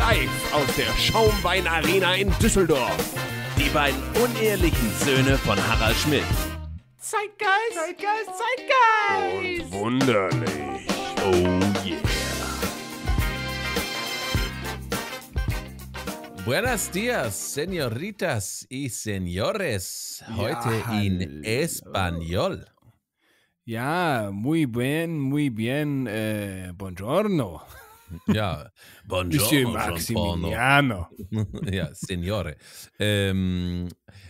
live aus der Schaumwein Arena in Düsseldorf. Die beiden unehrlichen Söhne von Harald Schmidt. Zeitgeist, Zeitgeist, Zeitgeist! Und wunderlich. Oh yeah. Buenos dias, señoritas y señores. Heute ja, in Español. Ja, muy bien, muy bien. Eh, buongiorno. Ja, buongiorno. Maximiliano. ja, Signore. Ähm,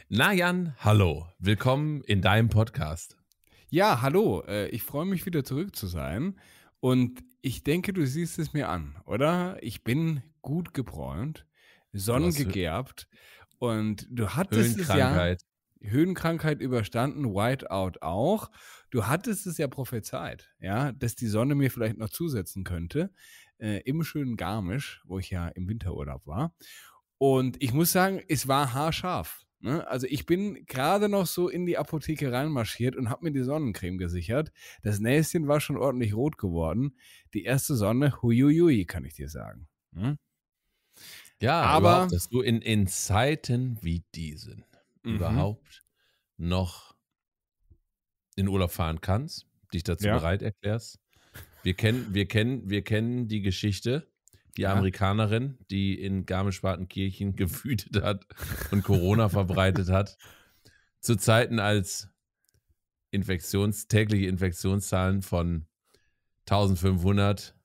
Najan, hallo. Willkommen in deinem Podcast. Ja, hallo. Äh, ich freue mich wieder zurück zu sein. Und ich denke, du siehst es mir an, oder? Ich bin gut gebräunt, sonnengegerbt. Und du hattest es ja. Höhenkrankheit überstanden, Whiteout auch. Du hattest es ja prophezeit, ja, dass die Sonne mir vielleicht noch zusetzen könnte äh, im schönen Garmisch, wo ich ja im Winterurlaub war. Und ich muss sagen, es war haarscharf. Ne? Also ich bin gerade noch so in die Apotheke reinmarschiert und habe mir die Sonnencreme gesichert. Das Näschen war schon ordentlich rot geworden. Die erste Sonne, huiuiui, kann ich dir sagen. Hm? Ja, aber dass du in, in Zeiten wie diesen mhm. überhaupt noch in Urlaub fahren kannst, dich dazu ja. bereit erklärst, wir kennen, wir kennen, wir kennen die Geschichte. Die Amerikanerin, die in Garmisch-Partenkirchen gewütet hat und Corona verbreitet hat. Zu Zeiten, als Infektions, tägliche Infektionszahlen von 1500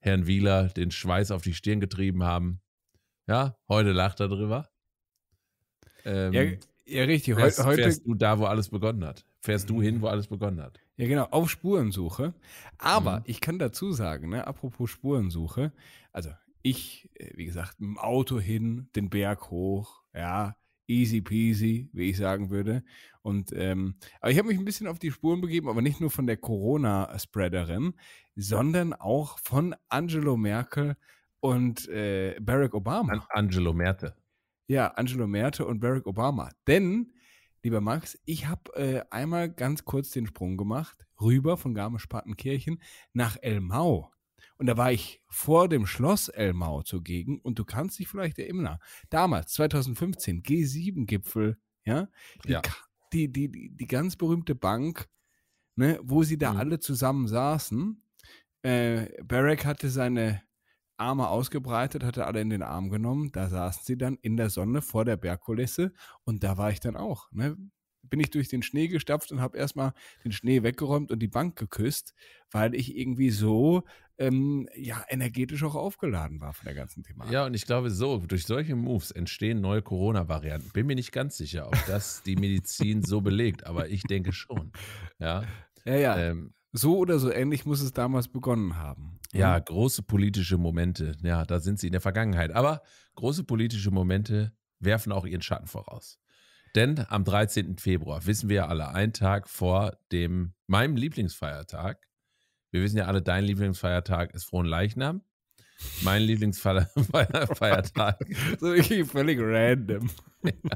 Herrn Wieler den Schweiß auf die Stirn getrieben haben. Ja, heute lacht er drüber. Ähm, ja, ja, richtig. Fährst, heute fährst du da, wo alles begonnen hat. Fährst du hin, wo alles begonnen hat. Ja, genau, auf Spurensuche. Aber mhm. ich kann dazu sagen, ne, apropos Spurensuche, also ich, äh, wie gesagt, im Auto hin, den Berg hoch, ja, easy peasy, wie ich sagen würde. Und ähm, aber ich habe mich ein bisschen auf die Spuren begeben, aber nicht nur von der Corona-Spreaderin, sondern auch von Angelo Merkel und äh, Barack Obama. An Angelo Merte. Ja, Angelo Merte und Barack Obama. Denn lieber Max. Ich habe äh, einmal ganz kurz den Sprung gemacht, rüber von Garmisch-Partenkirchen nach Elmau. Und da war ich vor dem Schloss Elmau zugegen und du kannst dich vielleicht erinnern, damals, 2015, G7-Gipfel, ja, die, ja. Die, die, die, die, ganz berühmte Bank, ne, wo sie da mhm. alle zusammen saßen. Äh, Barack hatte seine Arme ausgebreitet, hatte alle in den Arm genommen. Da saßen sie dann in der Sonne vor der Bergkulisse und da war ich dann auch. Ne? Bin ich durch den Schnee gestapft und habe erstmal den Schnee weggeräumt und die Bank geküsst, weil ich irgendwie so ähm, ja, energetisch auch aufgeladen war von der ganzen Thematik. Ja, und ich glaube, so, durch solche Moves entstehen neue Corona-Varianten. Bin mir nicht ganz sicher, ob das die Medizin so belegt, aber ich denke schon. Ja, ja. ja. Ähm, so oder so ähnlich muss es damals begonnen haben. Ja, hm? große politische Momente. Ja, da sind sie in der Vergangenheit. Aber große politische Momente werfen auch ihren Schatten voraus. Denn am 13. Februar wissen wir ja alle, einen Tag vor dem meinem Lieblingsfeiertag, wir wissen ja alle, dein Lieblingsfeiertag ist Frohen Leichnam. Mein Lieblingsfeiertag. so völlig random. ja,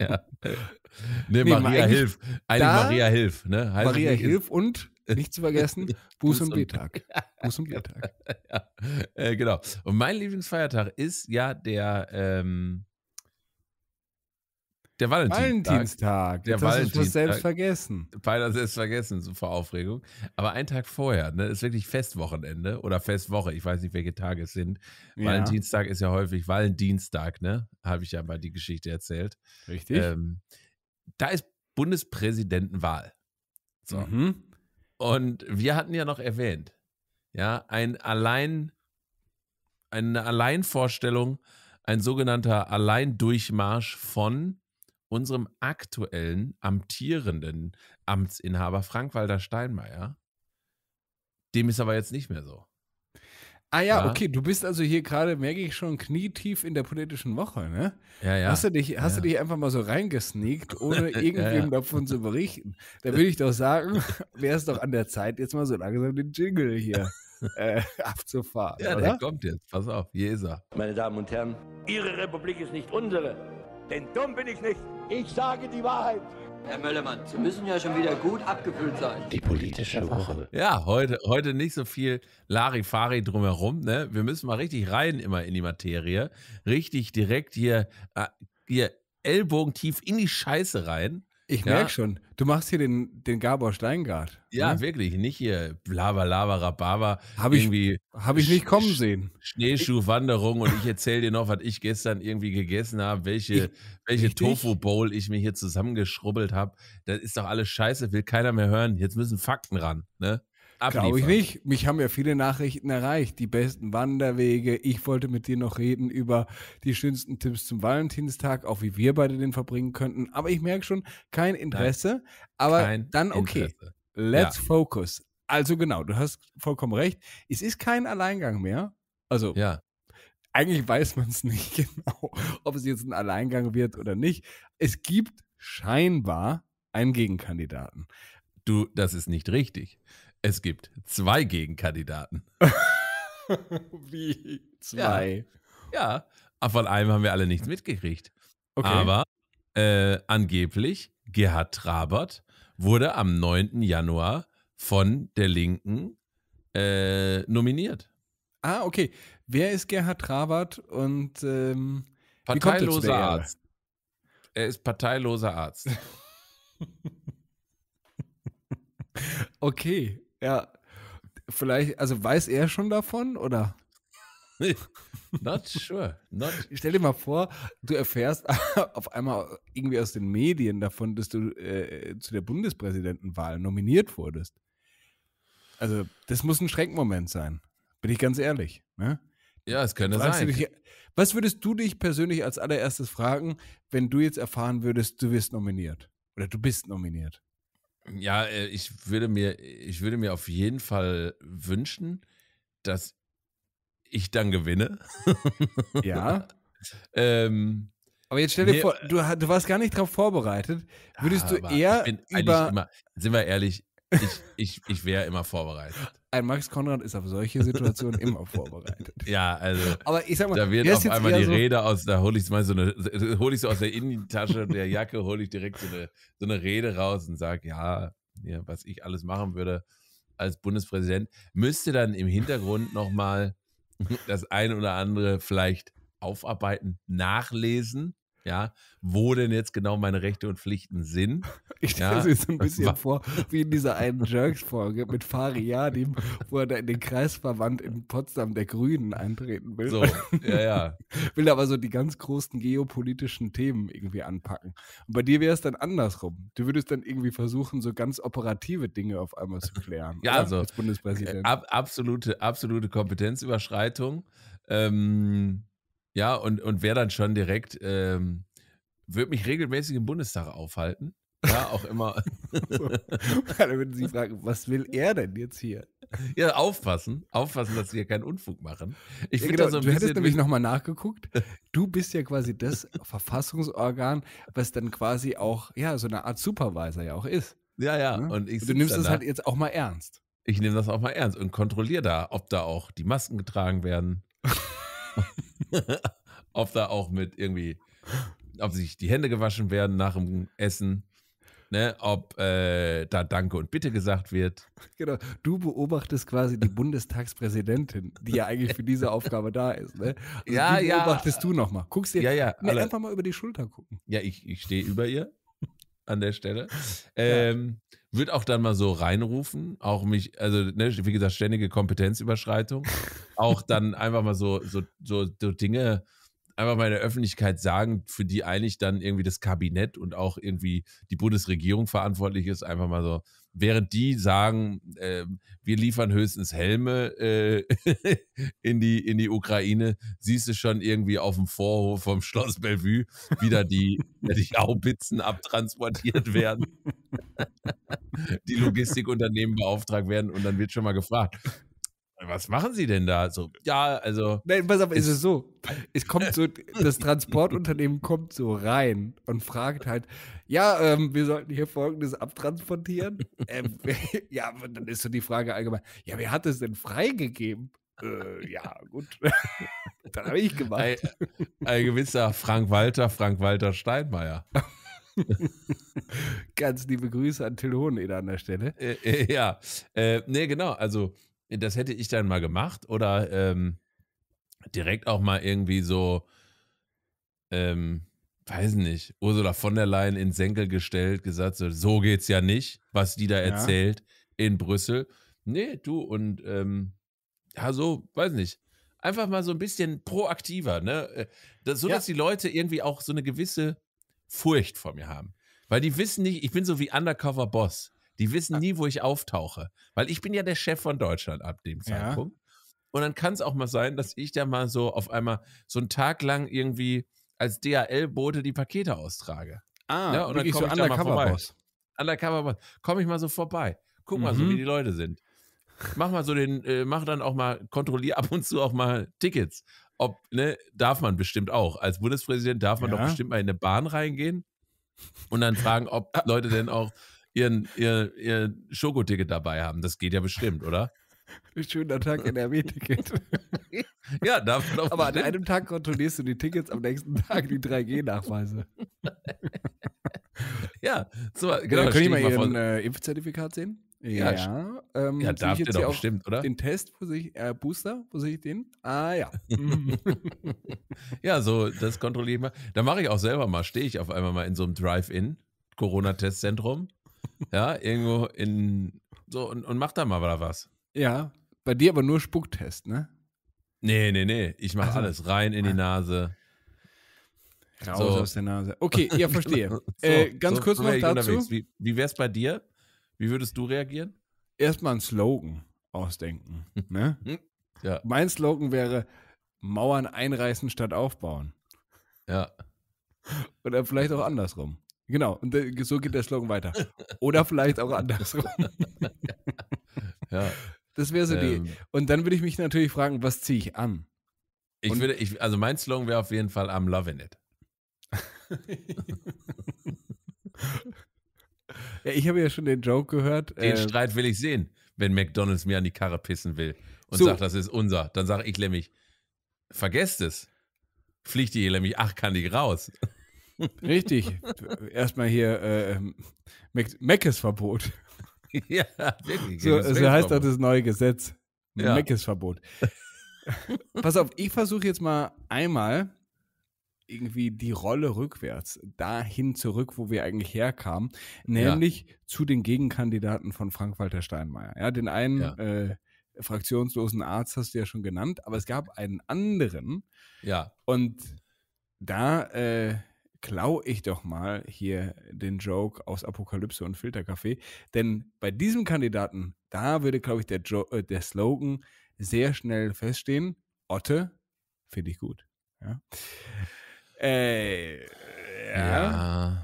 ja. Nee, nee Maria Hilf. Eigentlich Maria Hilf, ne? Heißt Maria Hilf und nicht zu vergessen, Buß- und Betag. Buß- und Betag. ja, äh, genau. Und mein Lieblingsfeiertag ist ja der, ähm, der Valentinstag. Valentinstag. Der Jetzt Valentinstag. Hast du selbst äh, vergessen. Beinahe selbst vergessen, so vor Aufregung. Aber einen Tag vorher, ne, ist wirklich Festwochenende oder Festwoche. Ich weiß nicht, welche Tage es sind. Ja. Valentinstag ist ja häufig Valentinstag, ne? Habe ich ja mal die Geschichte erzählt. Richtig. Ähm, da ist Bundespräsidentenwahl. So. Mhm. Und wir hatten ja noch erwähnt, ja, ein allein, eine Alleinvorstellung, ein sogenannter Alleindurchmarsch von unserem aktuellen amtierenden Amtsinhaber Frank-Walter Steinmeier. Dem ist aber jetzt nicht mehr so. Ah ja, ja, okay, du bist also hier gerade, merke ich schon, knietief in der politischen Woche, ne? Ja, ja. Hast du dich, hast ja. du dich einfach mal so reingesneakt, ohne irgendwem ja, davon zu berichten? Da würde ich doch sagen, wäre es doch an der Zeit, jetzt mal so langsam den Jingle hier äh, abzufahren. Ja, oder? der kommt jetzt, pass auf, hier ist er. Meine Damen und Herren, Ihre Republik ist nicht unsere, denn dumm bin ich nicht. Ich sage die Wahrheit. Herr Möllermann, Sie müssen ja schon wieder gut abgefüllt sein. Die politische Woche. Ja, heute, heute nicht so viel Larifari drumherum. Ne? Wir müssen mal richtig rein immer in die Materie. Richtig direkt hier, äh, hier Ellbogen tief in die Scheiße rein. Ich ja? merke schon, du machst hier den, den Gabor Steingart. Ja, ne? wirklich, nicht hier Blava, Lava, Rababa. Habe ich, hab ich nicht kommen sehen. Schneeschuhwanderung und ich erzähle dir noch, was ich gestern irgendwie gegessen habe, welche, welche Tofu-Bowl ich mir hier zusammengeschrubbelt habe. Das ist doch alles scheiße, will keiner mehr hören. Jetzt müssen Fakten ran. Ne? Glaube ich nicht. Mich haben ja viele Nachrichten erreicht. Die besten Wanderwege. Ich wollte mit dir noch reden über die schönsten Tipps zum Valentinstag, auch wie wir beide den verbringen könnten. Aber ich merke schon, kein Interesse. Nein, aber kein dann okay. Interesse. Let's ja. focus. Also genau, du hast vollkommen recht. Es ist kein Alleingang mehr. Also ja. eigentlich weiß man es nicht genau, ob es jetzt ein Alleingang wird oder nicht. Es gibt scheinbar einen Gegenkandidaten. Du, das ist nicht richtig. Es gibt zwei Gegenkandidaten. Wie? Zwei. Ja. ja. Ah, von einem haben wir alle nichts mitgekriegt. Okay. Aber äh, angeblich, Gerhard Trabert wurde am 9. Januar von der Linken äh, nominiert. Ah, okay. Wer ist Gerhard Trabert und ähm, parteiloser er Arzt? Er ist parteiloser Arzt. okay, ja. Vielleicht, also weiß er schon davon oder? Not sure. Not Stell dir mal vor, du erfährst auf einmal irgendwie aus den Medien davon, dass du äh, zu der Bundespräsidentenwahl nominiert wurdest. Also, das muss ein Schreckmoment sein. Bin ich ganz ehrlich. Ne? Ja, es könnte sein. Dich, was würdest du dich persönlich als allererstes fragen, wenn du jetzt erfahren würdest, du wirst nominiert? Oder du bist nominiert? Ja, äh, ich würde mir, ich würde mir auf jeden Fall wünschen, dass ich dann gewinne. Ja. ähm, aber jetzt stell dir nee, vor, du, du, warst gar nicht darauf vorbereitet. Würdest du eher über. Immer, sind wir ehrlich, ich, ich, ich wäre immer vorbereitet. Ein Max Konrad ist auf solche Situationen immer vorbereitet. Ja, also. Aber ich sag mal, da wird auf einmal die so Rede aus, da hole ich mal so eine, hole ich so aus der Innentasche der Jacke, hole ich direkt so eine, so eine Rede raus und sage, ja, ja, was ich alles machen würde als Bundespräsident, müsste dann im Hintergrund nochmal das eine oder andere vielleicht aufarbeiten, nachlesen ja, wo denn jetzt genau meine Rechte und Pflichten sind. Ich stelle ja. mir so ein bisschen vor, wie in dieser einen Jerks-Folge mit Fariadim, wo er da in den Kreisverband in Potsdam der Grünen eintreten will. So, ja, ja. Will aber so die ganz großen geopolitischen Themen irgendwie anpacken. Und bei dir wäre es dann andersrum. Du würdest dann irgendwie versuchen, so ganz operative Dinge auf einmal zu klären. ja, also als Bundespräsident. Äh, ab, absolute, absolute Kompetenzüberschreitung. Ähm, ja, und, und wäre dann schon direkt, ähm, würde mich regelmäßig im Bundestag aufhalten. Ja, auch immer. so. Dann würden Sie fragen, was will er denn jetzt hier? Ja, aufpassen, aufpassen, dass Sie hier keinen Unfug machen. Ich ja, genau, so ein du hättest nämlich nochmal nachgeguckt. Du bist ja quasi das Verfassungsorgan, was dann quasi auch, ja, so eine Art Supervisor ja auch ist. Ja, ja. Ne? Und, und du nimmst das halt jetzt auch mal ernst. Ich nehme das auch mal ernst und kontrolliere da, ob da auch die Masken getragen werden. ob da auch mit irgendwie, ob sich die Hände gewaschen werden nach dem Essen. Ne, ob äh, da Danke und Bitte gesagt wird. Genau, du beobachtest quasi die Bundestagspräsidentin, die ja eigentlich für diese Aufgabe da ist. Ne? Also ja, die beobachtest ja. du nochmal. Guckst dir ja, ja, ne, einfach mal über die Schulter gucken. Ja, ich, ich stehe über ihr an der Stelle. Ähm, ja. Wird auch dann mal so reinrufen, auch mich, also ne, wie gesagt, ständige Kompetenzüberschreitung. auch dann einfach mal so, so, so, so Dinge einfach mal in der Öffentlichkeit sagen, für die eigentlich dann irgendwie das Kabinett und auch irgendwie die Bundesregierung verantwortlich ist, einfach mal so, während die sagen, äh, wir liefern höchstens Helme äh, in, die, in die Ukraine, siehst du schon irgendwie auf dem Vorhof vom Schloss Bellevue wieder die, die Haubitzen abtransportiert werden, die Logistikunternehmen beauftragt werden und dann wird schon mal gefragt, was machen Sie denn da? So, ja, also. Nein, pass auf, ist, es so. Es kommt so, das Transportunternehmen kommt so rein und fragt halt, ja, ähm, wir sollten hier folgendes abtransportieren. ähm, ja, dann ist so die Frage allgemein, ja, wer hat es denn freigegeben? Äh, ja, gut. dann habe ich gemeint. Ein, ein gewisser Frank Walter, Frank Walter Steinmeier. Ganz liebe Grüße an Till Hoheneder an der Stelle. Äh, äh, ja, äh, nee, genau. Also das hätte ich dann mal gemacht oder ähm, direkt auch mal irgendwie so, ähm, weiß nicht, Ursula von der Leyen in Senkel gestellt, gesagt, so, so geht's ja nicht, was die da ja. erzählt in Brüssel. Nee, du und ähm, ja, so, weiß nicht. Einfach mal so ein bisschen proaktiver, ne? Äh, das, so, ja. dass die Leute irgendwie auch so eine gewisse Furcht vor mir haben. Weil die wissen nicht, ich bin so wie Undercover Boss. Die wissen nie, wo ich auftauche. Weil ich bin ja der Chef von Deutschland ab dem Zeitpunkt. Ja. Und dann kann es auch mal sein, dass ich da mal so auf einmal so einen Tag lang irgendwie als DHL-Bote die Pakete austrage. Ah, ja, ne? und dann komme so ich da mal vorbei. Boss. Undercover Boss. Komme ich mal so vorbei. Guck mhm. mal so, wie mhm. die Leute sind. Mach mal so den, äh, mach dann auch mal, kontrolliere ab und zu auch mal Tickets. Ob, ne, darf man bestimmt auch. Als Bundespräsident darf man ja. doch bestimmt mal in eine Bahn reingehen und dann fragen, ob ah. Leute denn auch ihren, ihr, ihr Schokoticket dabei haben. Das geht ja bestimmt, oder? Ein schöner Tag NRW-Ticket. ja, darf man auf Aber an einem Tag kontrollierst du die Tickets, am nächsten Tag die 3G-Nachweise. ja, so, genau. Ja, genau, können mal Ihren äh, Impfzertifikat sehen? Ja, ja, ähm, ja darf der doch bestimmt, oder? Den Test, wo ich, äh, Booster, wo sehe ich den? Ah, ja. ja, so, das kontrolliere ich mal. Da mache ich auch selber mal, stehe ich auf einmal mal in so einem Drive-In, Corona-Testzentrum ja, irgendwo in. So, und, und mach da mal was. Ja, bei dir aber nur Spucktest, ne? Nee, nee, nee. Ich mach also, alles. Rein in die ah. Nase. Raus so. aus der Nase. Okay, ja, verstehe. so, äh, ganz so kurz noch dazu. Unterwegs. Wie, wie wäre es bei dir? Wie würdest du reagieren? Erstmal einen Slogan ausdenken. Ne? Hm? ja. Mein Slogan wäre: Mauern einreißen statt aufbauen. Ja. Oder vielleicht auch andersrum. Genau, und so geht der Slogan weiter. Oder vielleicht auch andersrum. ja. Das wäre so ähm, die. Und dann würde ich mich natürlich fragen, was ziehe ich an? Ich würde, ich, also mein Slogan wäre auf jeden Fall I'm loving it. ja, ich habe ja schon den Joke gehört. Den äh, Streit will ich sehen, wenn McDonalds mir an die Karre pissen will und so. sagt, das ist unser. Dann sage ich nämlich, vergesst es. Fliegt die hier nämlich, ach, kann ich raus. Richtig. Erstmal hier äh, Meckes-Verbot. Ähm, ja, wirklich. So, so heißt auch das neue Gesetz. Ja. Meckes-Verbot. Pass auf, ich versuche jetzt mal einmal irgendwie die Rolle rückwärts, dahin zurück, wo wir eigentlich herkamen, nämlich ja. zu den Gegenkandidaten von Frank-Walter Steinmeier. Ja, den einen ja. Äh, fraktionslosen Arzt hast du ja schon genannt, aber es gab einen anderen. Ja. Und da äh, klaue ich doch mal hier den Joke aus Apokalypse und Filterkaffee. Denn bei diesem Kandidaten, da würde, glaube ich, der, jo äh, der Slogan sehr schnell feststehen. Otte, finde ich gut. Ja. Äh, ja.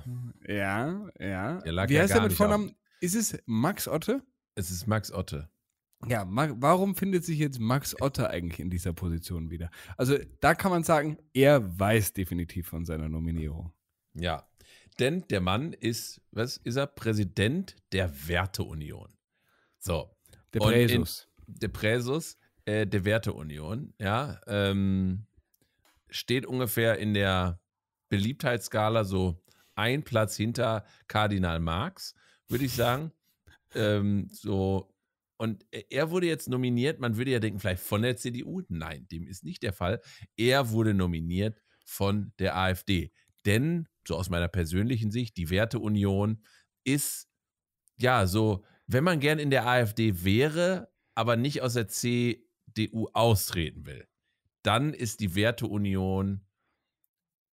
Ja, ja. ja. Wie heißt er mit Vornamen? Auf. Ist es Max Otte? Es ist Max Otte. Ja, warum findet sich jetzt Max Otter eigentlich in dieser Position wieder? Also da kann man sagen, er weiß definitiv von seiner Nominierung. Ja, denn der Mann ist, was ist er? Präsident der Werteunion. So. Der Präsus. Der Präsus äh, der Werteunion, ja, ähm, steht ungefähr in der Beliebtheitsskala so ein Platz hinter Kardinal Marx, würde ich sagen. ähm, so und e, er wurde jetzt nominiert, man würde ja denken, vielleicht von der CDU. Nein, dem ist nicht der Fall. Er wurde nominiert von der AfD. Denn, so aus meiner persönlichen Sicht, die Werteunion ist ja so, wenn man gern in der AfD wäre, aber nicht aus der CDU austreten will, dann ist die Werteunion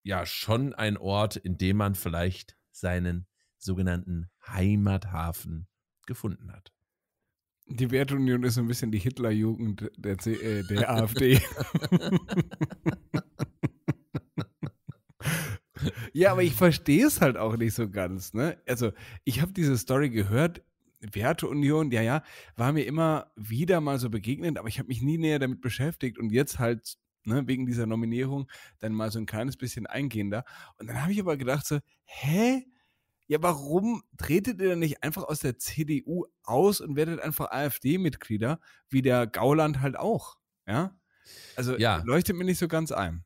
ja schon ein Ort, in dem man vielleicht seinen sogenannten Heimathafen gefunden hat. Die Wertunion ist so ein bisschen die Hitlerjugend der, C äh, der AfD. ja, aber ich verstehe es halt auch nicht so ganz. Ne? Also, ich habe diese Story gehört. Werteunion, ja, ja, war mir immer wieder mal so begegnet, aber ich habe mich nie näher damit beschäftigt und jetzt halt ne, wegen dieser Nominierung dann mal so ein kleines bisschen eingehender. Und dann habe ich aber gedacht so, hä? ja, warum tretet ihr denn nicht einfach aus der CDU aus und werdet einfach AfD-Mitglieder, wie der Gauland halt auch? Ja. Also ja. leuchtet mir nicht so ganz ein.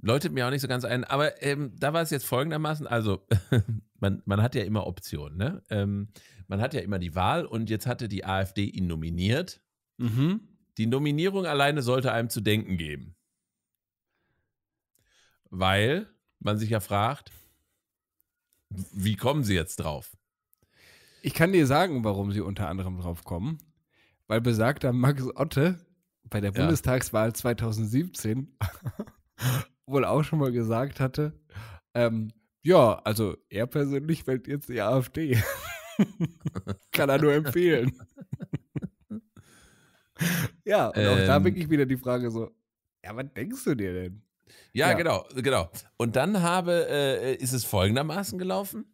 Leuchtet mir auch nicht so ganz ein. Aber ähm, da war es jetzt folgendermaßen, also man, man hat ja immer Optionen, ne? Ähm, man hat ja immer die Wahl und jetzt hatte die AfD ihn nominiert. Mhm. Die Nominierung alleine sollte einem zu denken geben. Weil man sich ja fragt, wie kommen sie jetzt drauf? Ich kann dir sagen, warum sie unter anderem drauf kommen. Weil besagter Max Otte bei der ja. Bundestagswahl 2017 wohl auch schon mal gesagt hatte, ähm, ja, also er persönlich wählt jetzt die AfD. kann er nur empfehlen. ja, und auch ähm, da wirklich wieder die Frage so, ja, was denkst du dir denn? Ja, ja, genau, genau. Und dann habe, äh, ist es folgendermaßen gelaufen.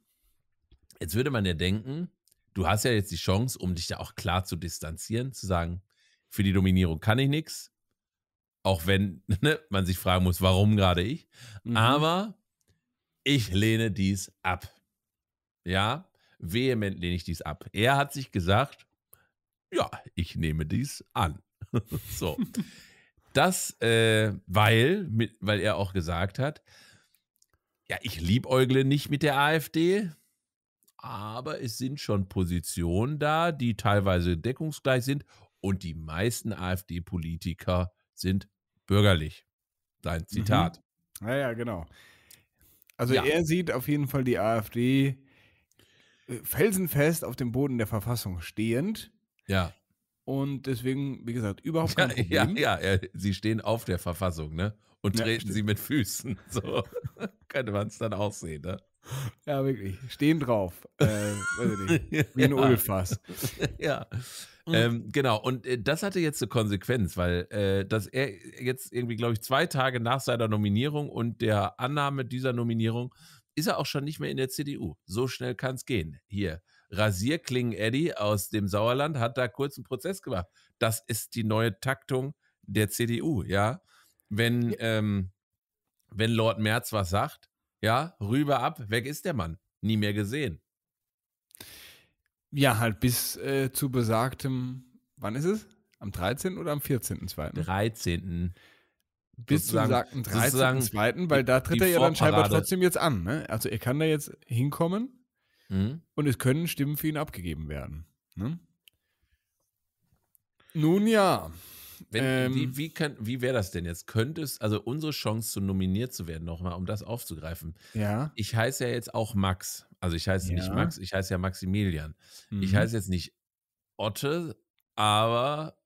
Jetzt würde man ja denken, du hast ja jetzt die Chance, um dich da auch klar zu distanzieren, zu sagen, für die Dominierung kann ich nichts. Auch wenn ne, man sich fragen muss, warum gerade ich. Mhm. Aber ich lehne dies ab. Ja, vehement lehne ich dies ab. Er hat sich gesagt, ja, ich nehme dies an. so. Das, äh, weil, mit, weil er auch gesagt hat, ja, ich liebäugle nicht mit der AfD, aber es sind schon Positionen da, die teilweise deckungsgleich sind und die meisten AfD-Politiker sind bürgerlich. Sein mhm. Zitat. Mhm. Ja, ja, genau. Also ja. er sieht auf jeden Fall die AfD äh, felsenfest auf dem Boden der Verfassung stehend. Ja. Und deswegen, wie gesagt, überhaupt kein ja, Problem. Ja, ja, sie stehen auf der Verfassung, ne? Und treten ja, sie mit Füßen. So könnte man es dann auch sehen, ne? Ja, wirklich. Stehen drauf. Äh, Wie ein Ölfass. ja. Mhm. Ähm, genau, und äh, das hatte jetzt eine Konsequenz, weil äh, dass er jetzt irgendwie, glaube ich, zwei Tage nach seiner Nominierung und der Annahme dieser Nominierung ist er auch schon nicht mehr in der CDU. So schnell kann es gehen. Hier, Rasierklingen-Eddy aus dem Sauerland hat da kurz einen Prozess gemacht. Das ist die neue Taktung der CDU, ja. Wenn, ähm, wenn Lord Merz was sagt, ja, rüber ab, weg ist der Mann. Nie mehr gesehen. Ja, halt bis äh, zu besagtem, wann ist es? Am 13. oder am 14.2.? 13. Bis zu besagtem 13.2., weil da tritt er ja dann scheinbar trotzdem jetzt an. Ne? Also er kann da jetzt hinkommen Mhm. Und es können Stimmen für ihn abgegeben werden. Ne? Nun ja. Wenn, ähm, wie wie, wie wäre das denn jetzt? Könnte es, also unsere Chance, so nominiert zu werden, nochmal, um das aufzugreifen. Ja. Ich heiße ja jetzt auch Max. Also ich heiße ja. nicht Max, ich heiße ja Maximilian. Mhm. Ich heiße jetzt nicht Otte, aber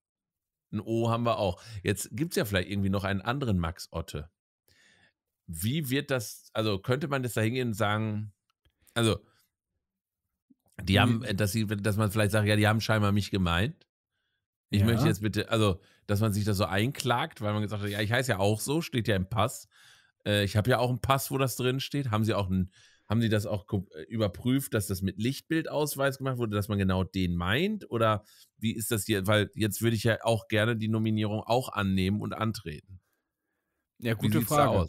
ein O haben wir auch. Jetzt gibt es ja vielleicht irgendwie noch einen anderen Max Otte. Wie wird das, also könnte man das da hingehen und sagen, also die haben, hm. äh, dass, sie, dass man vielleicht sagt, ja, die haben scheinbar mich gemeint. Ich ja. möchte jetzt bitte, also, dass man sich das so einklagt, weil man gesagt hat, ja, ich heiße ja auch so, steht ja im Pass. Äh, ich habe ja auch einen Pass, wo das drin steht. Haben sie auch einen, haben sie das auch äh, überprüft, dass das mit Lichtbildausweis gemacht wurde, dass man genau den meint? Oder wie ist das hier? Weil jetzt würde ich ja auch gerne die Nominierung auch annehmen und antreten. Ja, gute Frage.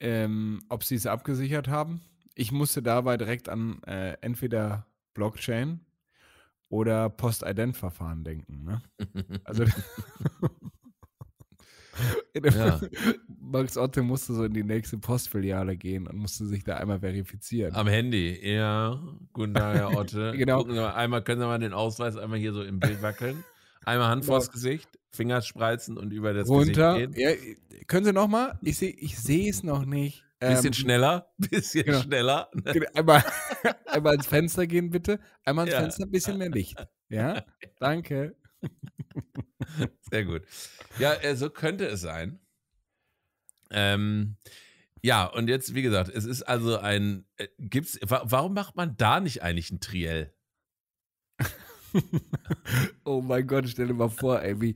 Ähm, ob sie es abgesichert haben? ich musste dabei direkt an äh, entweder Blockchain oder Post-Ident-Verfahren denken. Ne? Also ja. Max Otte musste so in die nächste Postfiliale gehen und musste sich da einmal verifizieren. Am Handy, ja. Guten Tag, Herr Otte. genau. Mal, einmal können Sie mal den Ausweis einmal hier so im Bild wackeln. Einmal Hand genau. vors Gesicht, Finger spreizen und über das Runter. Gesicht gehen. Ja, können Sie noch mal? Ich sehe ich es noch nicht. Bisschen ähm, schneller, bisschen genau. schneller. Ne? Einmal, einmal ans Fenster gehen, bitte. Einmal ins ja. Fenster, ein bisschen mehr Licht. Ja, danke. Sehr gut. Ja, äh, so könnte es sein. Ähm, ja, und jetzt, wie gesagt, es ist also ein. Äh, gibt's, wa warum macht man da nicht eigentlich ein Triell? oh mein Gott, stell dir mal vor, Amy.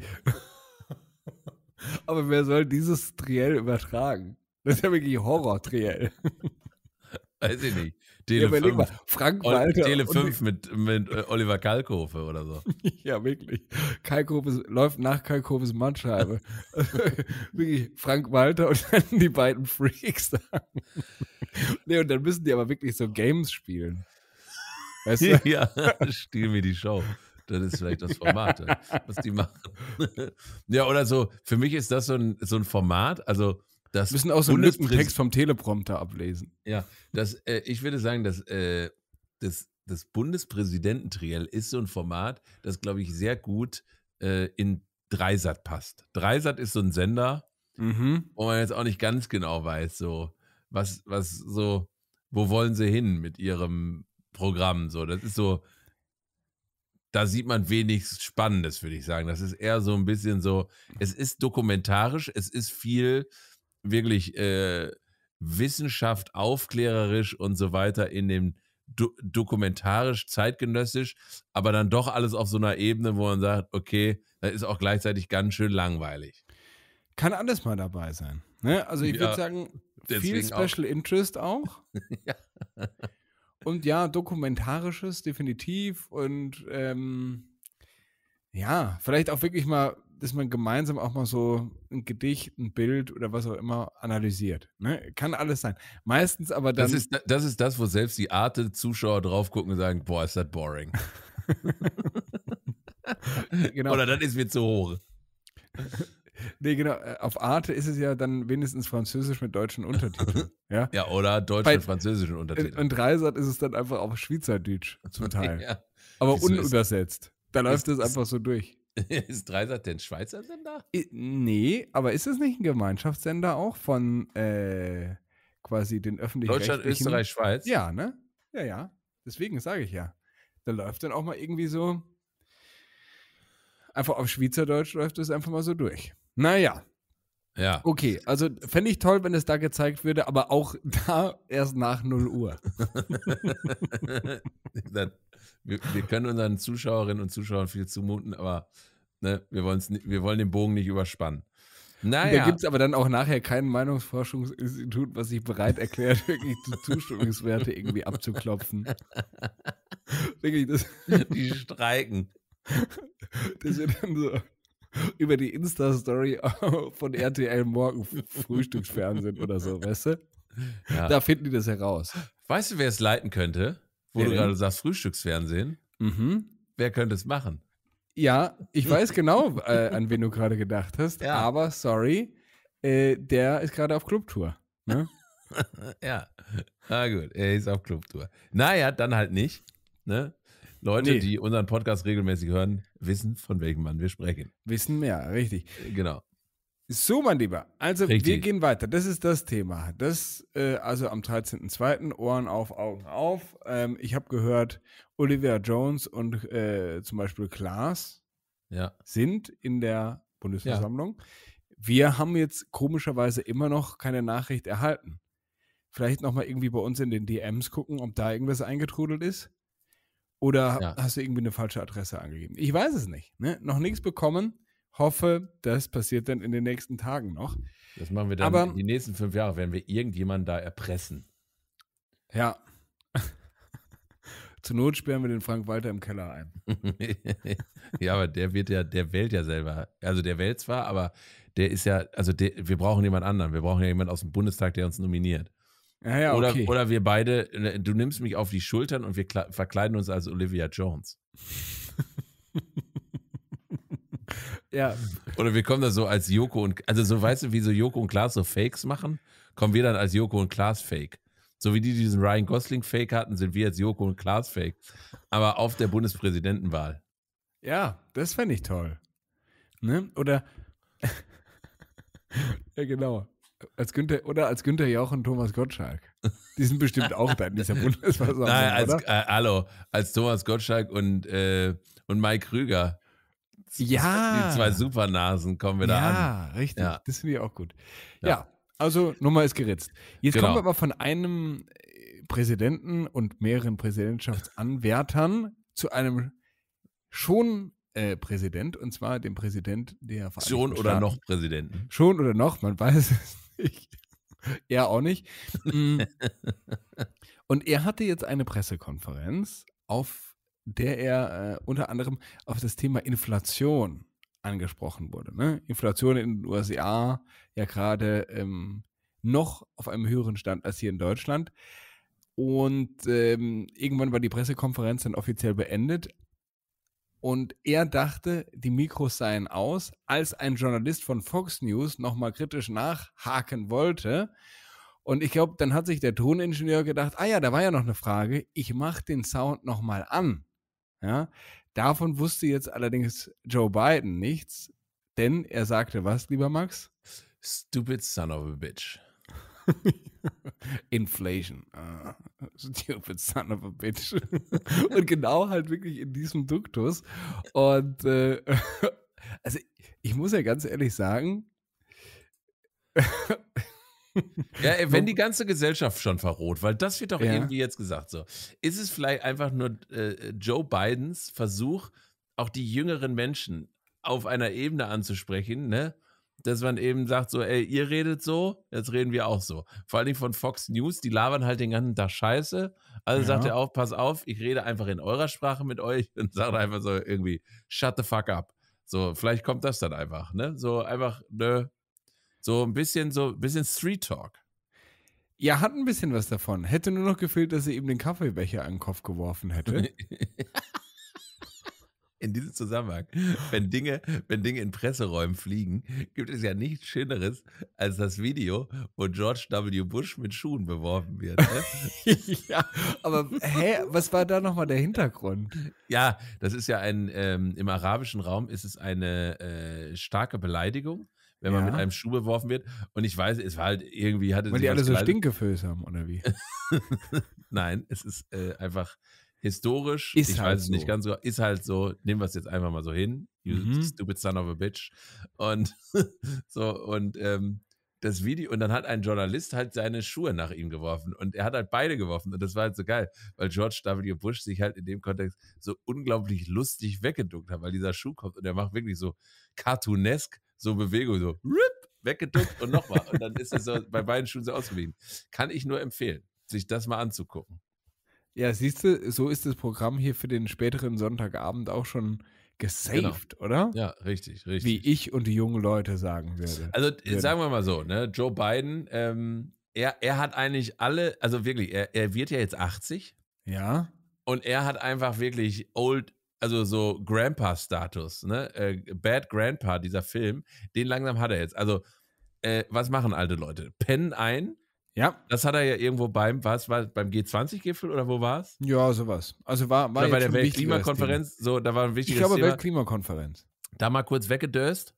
Aber wer soll dieses Triell übertragen? Das ist ja wirklich Horror, Triel. Weiß ich nicht. Tele ja, 5. Mal, Frank Walter. Tele 5 mit, mit äh, Oliver Kalkofe oder so. ja, wirklich. Kalkofe läuft nach Kalkofes Mannscheibe. wirklich Frank Walter und dann die beiden Freaks nee, und dann müssen die aber wirklich so Games spielen. Weißt du? ja, stiehl mir die Show. Das ist vielleicht das Format, was die machen. ja, oder so, für mich ist das so ein, so ein Format, also das müssen auch so einen Lippentext vom Teleprompter ablesen. Ja, das, äh, ich würde sagen, dass äh, das, das Bundespräsidententriell ist so ein Format, das, glaube ich, sehr gut äh, in Dreisat passt. Dreisat ist so ein Sender, mhm. wo man jetzt auch nicht ganz genau weiß, so, was, was, so, wo wollen sie hin mit ihrem Programm? So, das ist so, da sieht man wenig Spannendes, würde ich sagen. Das ist eher so ein bisschen so, es ist dokumentarisch, es ist viel wirklich äh, Wissenschaft, aufklärerisch und so weiter in dem do dokumentarisch, zeitgenössisch, aber dann doch alles auf so einer Ebene, wo man sagt, okay, das ist auch gleichzeitig ganz schön langweilig. Kann alles mal dabei sein. Ne? Also ich ja, würde sagen, viel Special auch. Interest auch. ja. Und ja, dokumentarisches definitiv und ähm, ja, vielleicht auch wirklich mal dass man gemeinsam auch mal so ein Gedicht, ein Bild oder was auch immer analysiert. Ne? Kann alles sein. Meistens aber dann. Das ist, das ist das, wo selbst die Arte-Zuschauer drauf gucken und sagen: Boah, ist das boring. genau. Oder dann ist mir zu hoch. Nee, genau. Äh, auf Arte ist es ja dann wenigstens Französisch mit deutschen Untertiteln. Ja, ja oder Deutsch mit französischen Untertiteln. Und Dreisat ist es dann einfach auf Schweizerdeutsch zum Teil. ja. Aber Wieso unübersetzt. Da läuft es einfach so durch. ist Dreisat denn Schweizer Sender? Nee, aber ist es nicht ein Gemeinschaftssender auch von äh, quasi den öffentlichen Deutschland, Österreich, Schweiz? Ja, ne? Ja, ja. Deswegen sage ich ja. Da läuft dann auch mal irgendwie so. Einfach auf Schweizerdeutsch läuft es einfach mal so durch. Naja, ja. Okay, also fände ich toll, wenn es da gezeigt würde, aber auch da erst nach 0 Uhr. wir, wir, können unseren Zuschauerinnen und Zuschauern viel zumuten, aber ne, wir, wir wollen den Bogen nicht überspannen. Naja. Da gibt es aber dann auch nachher kein Meinungsforschungsinstitut, was sich bereit erklärt, wirklich die Zustimmungswerte irgendwie abzuklopfen. wirklich, das Die streiken. Das wird dann so. über die Insta-Story von RTL Morgen Frühstücksfernsehen oder so, weißt du? Ja. Da finden die das heraus. Weißt du, wer es leiten könnte? Wo ja, du gerade sagst, Frühstücksfernsehen. Mhm. Wer könnte es machen? Ja, ich weiß genau, äh, an wen du gerade gedacht hast, ja. aber sorry, äh, der ist gerade auf Clubtour. Ne? ja, na ah, gut, er ist auf Clubtour. Naja, dann halt nicht. Ne? Leute, nee. die unseren Podcast regelmäßig hören, wissen, von welchem Mann wir sprechen. Wissen mehr, richtig. Äh, genau. So, mein Lieber. Also, richtig. wir gehen weiter. Das ist das Thema. Das, äh, also am 13.02. Ohren auf, Augen auf. Ähm, ich habe gehört, Olivia Jones und äh, zum Beispiel Klaas ja. sind in der Bundesversammlung. Ja. Wir haben jetzt komischerweise immer noch keine Nachricht erhalten. Vielleicht nochmal irgendwie bei uns in den DMs gucken, ob da irgendwas eingetrudelt ist. Oder ja. hast du irgendwie eine falsche Adresse angegeben? Ich weiß es nicht. Ne? Noch nichts bekommen. Hoffe, das passiert dann in den nächsten Tagen noch. Das machen wir dann. Aber die nächsten fünf Jahre werden wir irgendjemanden da erpressen. Ja. Zur Not sperren wir den Frank Walter im Keller ein. ja, aber der wird ja, der wählt ja selber. Also der wählt zwar, aber der ist ja, also der, wir brauchen jemand anderen. Wir brauchen ja jemanden aus dem Bundestag, der uns nominiert. Ja, ja, oder, okay. oder wir beide, ne, du nimmst mich auf die Schultern und wir verkleiden uns als Olivia Jones. ja. Oder wir kommen da so als Joko und, also so weißt du, wie so Joko und Klaas so Fakes machen, kommen wir dann als Joko und Klaas Fake. So wie die diesen Ryan Gosling Fake hatten, sind wir als Joko und Klaas Fake. Aber auf der Bundespräsidentenwahl. Ja, das fände ich toll. Ne? Oder. ja, genau. Als Günther, oder als Günther Jauch und Thomas Gottschalk. Die sind bestimmt auch da in dieser Bundesversammlung. Nein, als, oder? Äh, hallo, als Thomas Gottschalk und, äh, und Mike Krüger. Ja. Die zwei Supernasen kommen wir da ja, an. Richtig, ja, richtig. Das finde ich auch gut. Ja. ja. also Nummer ist geritzt. Jetzt genau. kommen wir aber von einem äh, Präsidenten und mehreren Präsidentschaftsanwärtern zu einem schon äh, Präsident, und zwar dem Präsident der Vereinigten Schon Staaten. oder noch Präsidenten. Schon oder noch, man weiß es er auch nicht. Mm. Und er hatte jetzt eine Pressekonferenz, auf der er äh, unter anderem auf das Thema Inflation angesprochen wurde. Ne? Inflation in den USA ja gerade ähm, noch auf einem höheren Stand als hier in Deutschland. Und ähm, irgendwann war die Pressekonferenz dann offiziell beendet, und er dachte, die Mikros seien aus, als ein Journalist von Fox News nochmal kritisch nachhaken wollte. Und ich glaube, dann hat sich der Toningenieur gedacht, ah ja, da war ja noch eine Frage, ich mache den Sound nochmal an. Ja, davon wusste jetzt allerdings Joe Biden nichts, denn er sagte was, lieber Max? Stupid son of a bitch. Inflation. Uh, stupid son of a bitch. und genau halt wirklich in diesem Duktus. Und äh, also ich muss ja ganz ehrlich sagen, ja, wenn die ganze Gesellschaft schon verroht, weil das wird doch ja. irgendwie jetzt gesagt so. Ist es vielleicht einfach nur äh, Joe Bidens Versuch, auch die jüngeren Menschen auf einer Ebene anzusprechen, ne? dass man eben sagt so, ey, ihr redet so, jetzt reden wir auch so. Vor allem von Fox News, die labern halt den ganzen Tag Scheiße. Also ja. sagt er auch, pass auf, ich rede einfach in eurer Sprache mit euch und sagt einfach so irgendwie, shut the fuck up. So, vielleicht kommt das dann einfach, ne? So einfach, ne? So ein bisschen, so ein bisschen Street Talk. Ja, hat ein bisschen was davon. Hätte nur noch gefehlt, dass er eben den Kaffeebecher an den Kopf geworfen hätte. In diesem Zusammenhang, wenn Dinge, wenn Dinge in Presseräumen fliegen, gibt es ja nichts Schöneres als das Video, wo George W. Bush mit Schuhen beworfen wird. Ne? ja, aber hä, was war da nochmal der Hintergrund? Ja, das ist ja ein, ähm, im arabischen Raum ist es eine äh, starke Beleidigung, wenn ja. man mit einem Schuh beworfen wird. Und ich weiß, es war halt irgendwie, hatte Weil die alle so Stinkefüße haben, oder wie? Nein, es ist äh, einfach historisch, ist ich halt weiß es so. nicht ganz so, genau, ist halt so, nehmen wir es jetzt einfach mal so hin, you mhm. stupid son of a bitch. Und so, und ähm, das Video, und dann hat ein Journalist halt seine Schuhe nach ihm geworfen und er hat halt beide geworfen und das war halt so geil, weil George W. Bush sich halt in dem Kontext so unglaublich lustig weggeduckt hat, weil dieser Schuh kommt und er macht wirklich so cartoonesk so Bewegung, so rip, weggeduckt und nochmal. Und dann ist es so bei beiden Schuhen so ausgewichen. Kann ich nur empfehlen, sich das mal anzugucken. Ja, siehst du, so ist das Programm hier für den späteren Sonntagabend auch schon genau. gesaved, genau. oder? Ja, richtig, richtig. Wie ich und die jungen Leute sagen würde. Also würde. sagen wir mal so, ne? Joe Biden, ähm, er, er hat eigentlich alle, also wirklich, er, er wird ja jetzt 80. Ja. Und er hat einfach wirklich old, also so Grandpa-Status, ne? Äh, Bad Grandpa, dieser Film, den langsam hat er jetzt. Also, äh, was machen alte Leute? Pennen ein, ja. Das hat er ja irgendwo beim, was war beim G20-Gipfel oder wo war es? Ja, sowas. Also war, war bei der Weltklimakonferenz, so, da war ein wichtiges Thema. Ich glaube, Weltklimakonferenz. Da mal kurz weggedöst.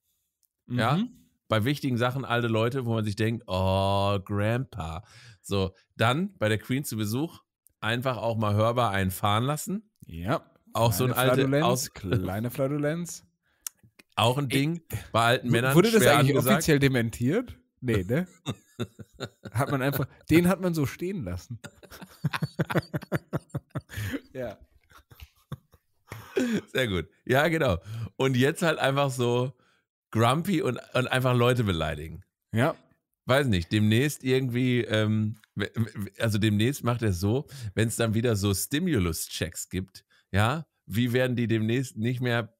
Mhm. Ja. Bei wichtigen Sachen alte Leute, wo man sich denkt, oh, Grandpa. So, dann bei der Queen zu Besuch einfach auch mal hörbar einen fahren lassen. Ja. Auch so ein alte aus, kleine Flatulenz. Auch ein Ding ich, bei alten Männern. Wurde das eigentlich gesagt. offiziell dementiert? Nee, ne? Hat man einfach, den hat man so stehen lassen. ja. Sehr gut. Ja, genau. Und jetzt halt einfach so grumpy und, und einfach Leute beleidigen. Ja. Weiß nicht, demnächst irgendwie, ähm, also demnächst macht er es so, wenn es dann wieder so Stimulus-Checks gibt, ja, wie werden die demnächst nicht mehr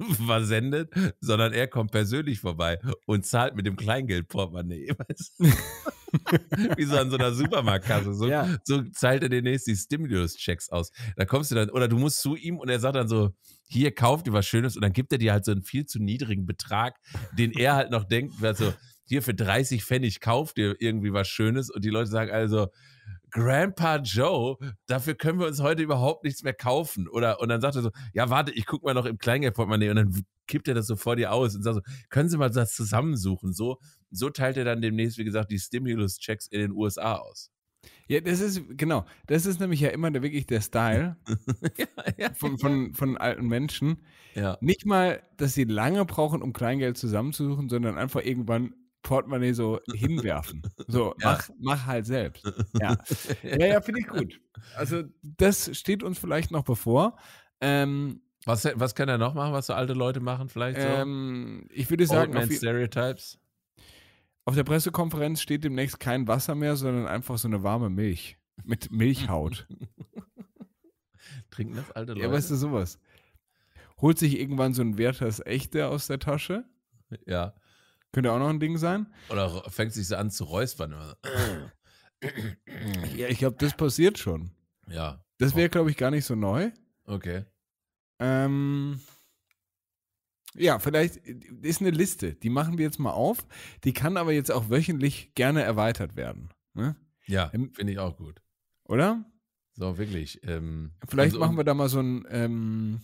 versendet, sondern er kommt persönlich vorbei und zahlt mit dem Kleingeldportemonnaie. Wie so an so einer Supermarktkasse. So, ja. so zahlt er demnächst die Stimulus-Checks aus. Da kommst du dann, oder du musst zu ihm und er sagt dann so, hier, kauf dir was Schönes und dann gibt er dir halt so einen viel zu niedrigen Betrag, den er halt noch denkt, also hier für 30 Pfennig kauft dir irgendwie was Schönes und die Leute sagen also, Grandpa Joe, dafür können wir uns heute überhaupt nichts mehr kaufen. Oder, und dann sagt er so, ja, warte, ich guck mal noch im Kleingeldportemonnaie. Und dann kippt er das so vor dir aus und sagt so, können Sie mal das zusammensuchen? So, so teilt er dann demnächst, wie gesagt, die Stimulus-Checks in den USA aus. Ja, das ist, genau, das ist nämlich ja immer der, wirklich der Style ja, ja, von, von, von, alten Menschen. Ja. Nicht mal, dass sie lange brauchen, um Kleingeld zusammenzusuchen, sondern einfach irgendwann, Portemonnaie so hinwerfen. So, ja. mach, mach halt selbst. Ja, ja, ja finde ich gut. Also, das steht uns vielleicht noch bevor. Ähm, was, was kann er noch machen, was so alte Leute machen vielleicht? So? Ähm, ich würde sagen, auf, Stereotypes. auf der Pressekonferenz steht demnächst kein Wasser mehr, sondern einfach so eine warme Milch mit Milchhaut. Trinken das alte Leute? Ja, weißt du, sowas. Holt sich irgendwann so ein Werthers Echte aus der Tasche. Ja. Könnte auch noch ein Ding sein. Oder fängt sich so an zu räuspern. ja, ich glaube, das passiert schon. Ja. Das wäre, glaube ich, gar nicht so neu. Okay. Ähm, ja, vielleicht äh, ist eine Liste. Die machen wir jetzt mal auf. Die kann aber jetzt auch wöchentlich gerne erweitert werden. Ne? Ja, ähm, finde ich auch gut. Oder? So, wirklich. Ähm, vielleicht also machen wir da mal so ein ähm,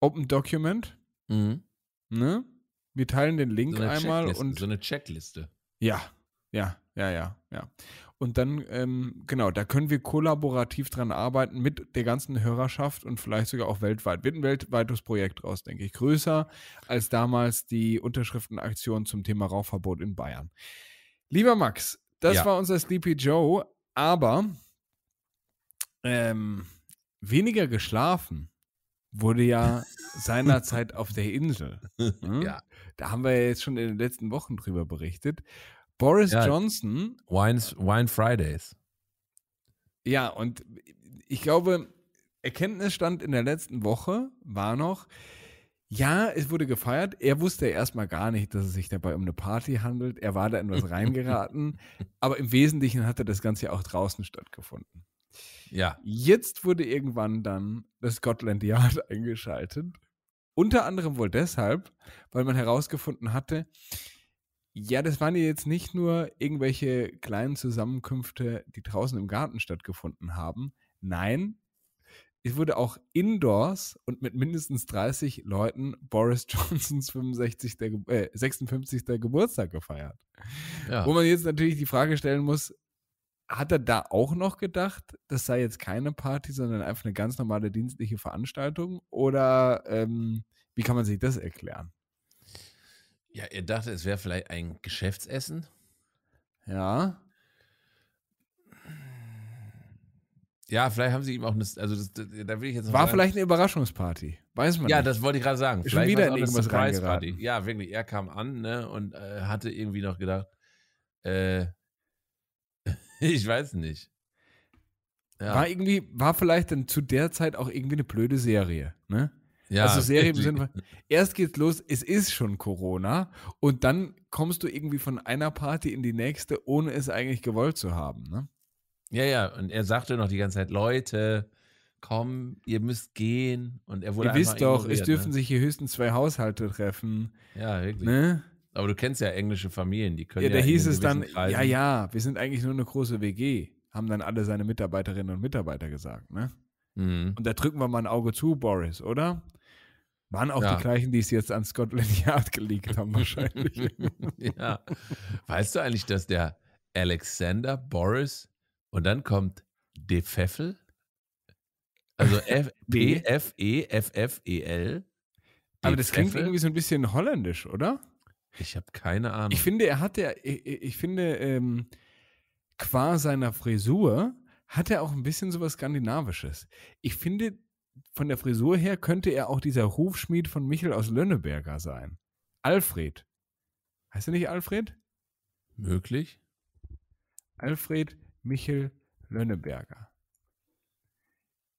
Open Document. Mhm. Ne? Wir teilen den Link so einmal und. So eine Checkliste. Ja, ja, ja, ja, ja. Und dann, ähm, genau, da können wir kollaborativ dran arbeiten mit der ganzen Hörerschaft und vielleicht sogar auch weltweit. Wird ein weltweites Projekt raus, denke ich. Größer als damals die Unterschriftenaktion zum Thema Rauchverbot in Bayern. Lieber Max, das ja. war unser Sleepy Joe, aber ähm, weniger geschlafen wurde ja seinerzeit auf der Insel. Hm? Ja. Da haben wir ja jetzt schon in den letzten Wochen drüber berichtet. Boris ja, Johnson. Wines, Wine Fridays. Ja, und ich glaube, Erkenntnisstand in der letzten Woche war noch, ja, es wurde gefeiert. Er wusste erstmal gar nicht, dass es sich dabei um eine Party handelt. Er war da in was reingeraten. aber im Wesentlichen hatte das Ganze ja auch draußen stattgefunden. Ja. Jetzt wurde irgendwann dann das Scotland Yard eingeschaltet. Unter anderem wohl deshalb, weil man herausgefunden hatte, ja, das waren ja jetzt nicht nur irgendwelche kleinen Zusammenkünfte, die draußen im Garten stattgefunden haben. Nein, es wurde auch indoors und mit mindestens 30 Leuten Boris Johnsons 65. Der, äh, 56. Geburtstag gefeiert. Ja. Wo man jetzt natürlich die Frage stellen muss, hat er da auch noch gedacht, das sei jetzt keine Party, sondern einfach eine ganz normale dienstliche Veranstaltung? Oder ähm, wie kann man sich das erklären? Ja, er dachte, es wäre vielleicht ein Geschäftsessen. Ja. Ja, vielleicht haben sie ihm auch eine. Also das, das, da will ich jetzt War sagen. vielleicht eine Überraschungsparty. Weiß man. Ja, nicht. das wollte ich gerade sagen. Schon wieder in irgendwas reingeraten. Ja, wirklich. Er kam an ne, und äh, hatte irgendwie noch gedacht, äh, ich weiß nicht. Ja. War irgendwie, war vielleicht dann zu der Zeit auch irgendwie eine blöde Serie, ne? Ja, also Serie im Sinne von, erst geht's los, es ist schon Corona und dann kommst du irgendwie von einer Party in die nächste, ohne es eigentlich gewollt zu haben, ne? Ja, ja, und er sagte noch die ganze Zeit, Leute, komm, ihr müsst gehen und er wurde Ihr wisst doch, es ne? dürfen ne? sich hier höchstens zwei Haushalte treffen. Ja, wirklich. Ne? Aber du kennst ja englische Familien, die können ja. Ja, da hieß es dann, Kreisen ja, ja, wir sind eigentlich nur eine große WG, haben dann alle seine Mitarbeiterinnen und Mitarbeiter gesagt, ne? Mhm. Und da drücken wir mal ein Auge zu, Boris, oder? Waren auch ja. die gleichen, die es jetzt an Scotland Yard gelegt haben, wahrscheinlich. ja. Weißt du eigentlich, dass der Alexander Boris und dann kommt De Pfeffel? Also F B F E F F E L. Aber das klingt irgendwie so ein bisschen holländisch, oder? Ich habe keine Ahnung. Ich finde, er hat ja, ich, ich, finde, ähm, qua seiner Frisur hat er auch ein bisschen sowas Skandinavisches. Ich finde, von der Frisur her könnte er auch dieser Hufschmied von Michel aus Lönneberger sein. Alfred. Heißt er nicht Alfred? Möglich. Alfred Michel Lönneberger.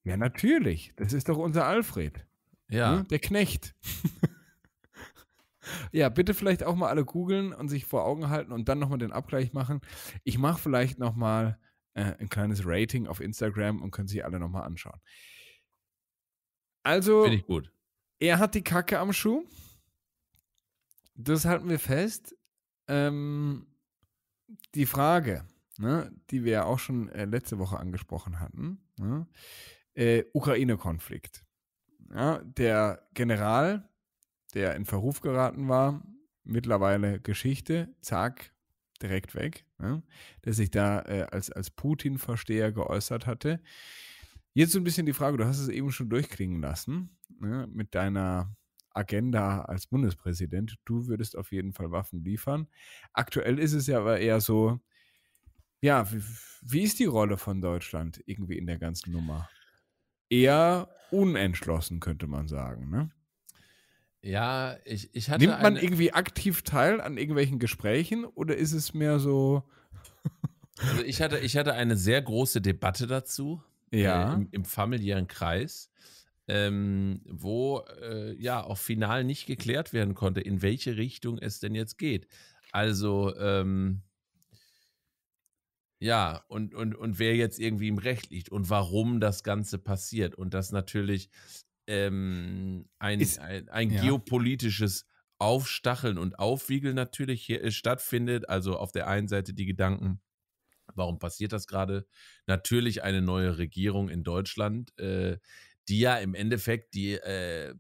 Ja, natürlich. Das ist doch unser Alfred. Ja. Hm? Der Knecht. Ja, bitte vielleicht auch mal alle googeln und sich vor Augen halten und dann nochmal den Abgleich machen. Ich mache vielleicht nochmal äh, ein kleines Rating auf Instagram und können sich alle nochmal anschauen. Also, Finde ich gut. er hat die Kacke am Schuh. Das halten wir fest. Ähm, die Frage, ne, die wir ja auch schon äh, letzte Woche angesprochen hatten, ne, äh, Ukraine-Konflikt. Ja, der General der in Verruf geraten war, mittlerweile Geschichte, zack, direkt weg, ne? der sich da äh, als, als Putin-Versteher geäußert hatte. Jetzt so ein bisschen die Frage, du hast es eben schon durchklingen lassen ne? mit deiner Agenda als Bundespräsident. Du würdest auf jeden Fall Waffen liefern. Aktuell ist es ja aber eher so, ja, wie, wie ist die Rolle von Deutschland irgendwie in der ganzen Nummer? Eher unentschlossen, könnte man sagen, ne? Ja, ich, ich hatte. Nimmt man irgendwie aktiv teil an irgendwelchen Gesprächen oder ist es mehr so. also, ich hatte, ich hatte eine sehr große Debatte dazu. Äh, ja. Äh, im, im, familiären Kreis, ähm, wo äh, ja auch final nicht geklärt werden konnte, in welche Richtung es denn jetzt geht. Also, ähm, ja, und, und, und wer jetzt irgendwie im Recht liegt und warum das Ganze passiert. Und dass natürlich ähm, ein, ist, ein, ein ja. geopolitisches Aufstacheln und Aufwiegeln natürlich hier äh, stattfindet. Also auf der einen Seite die Gedanken, warum passiert das gerade? Natürlich eine neue Regierung in Deutschland, äh, die ja im Endeffekt die äh,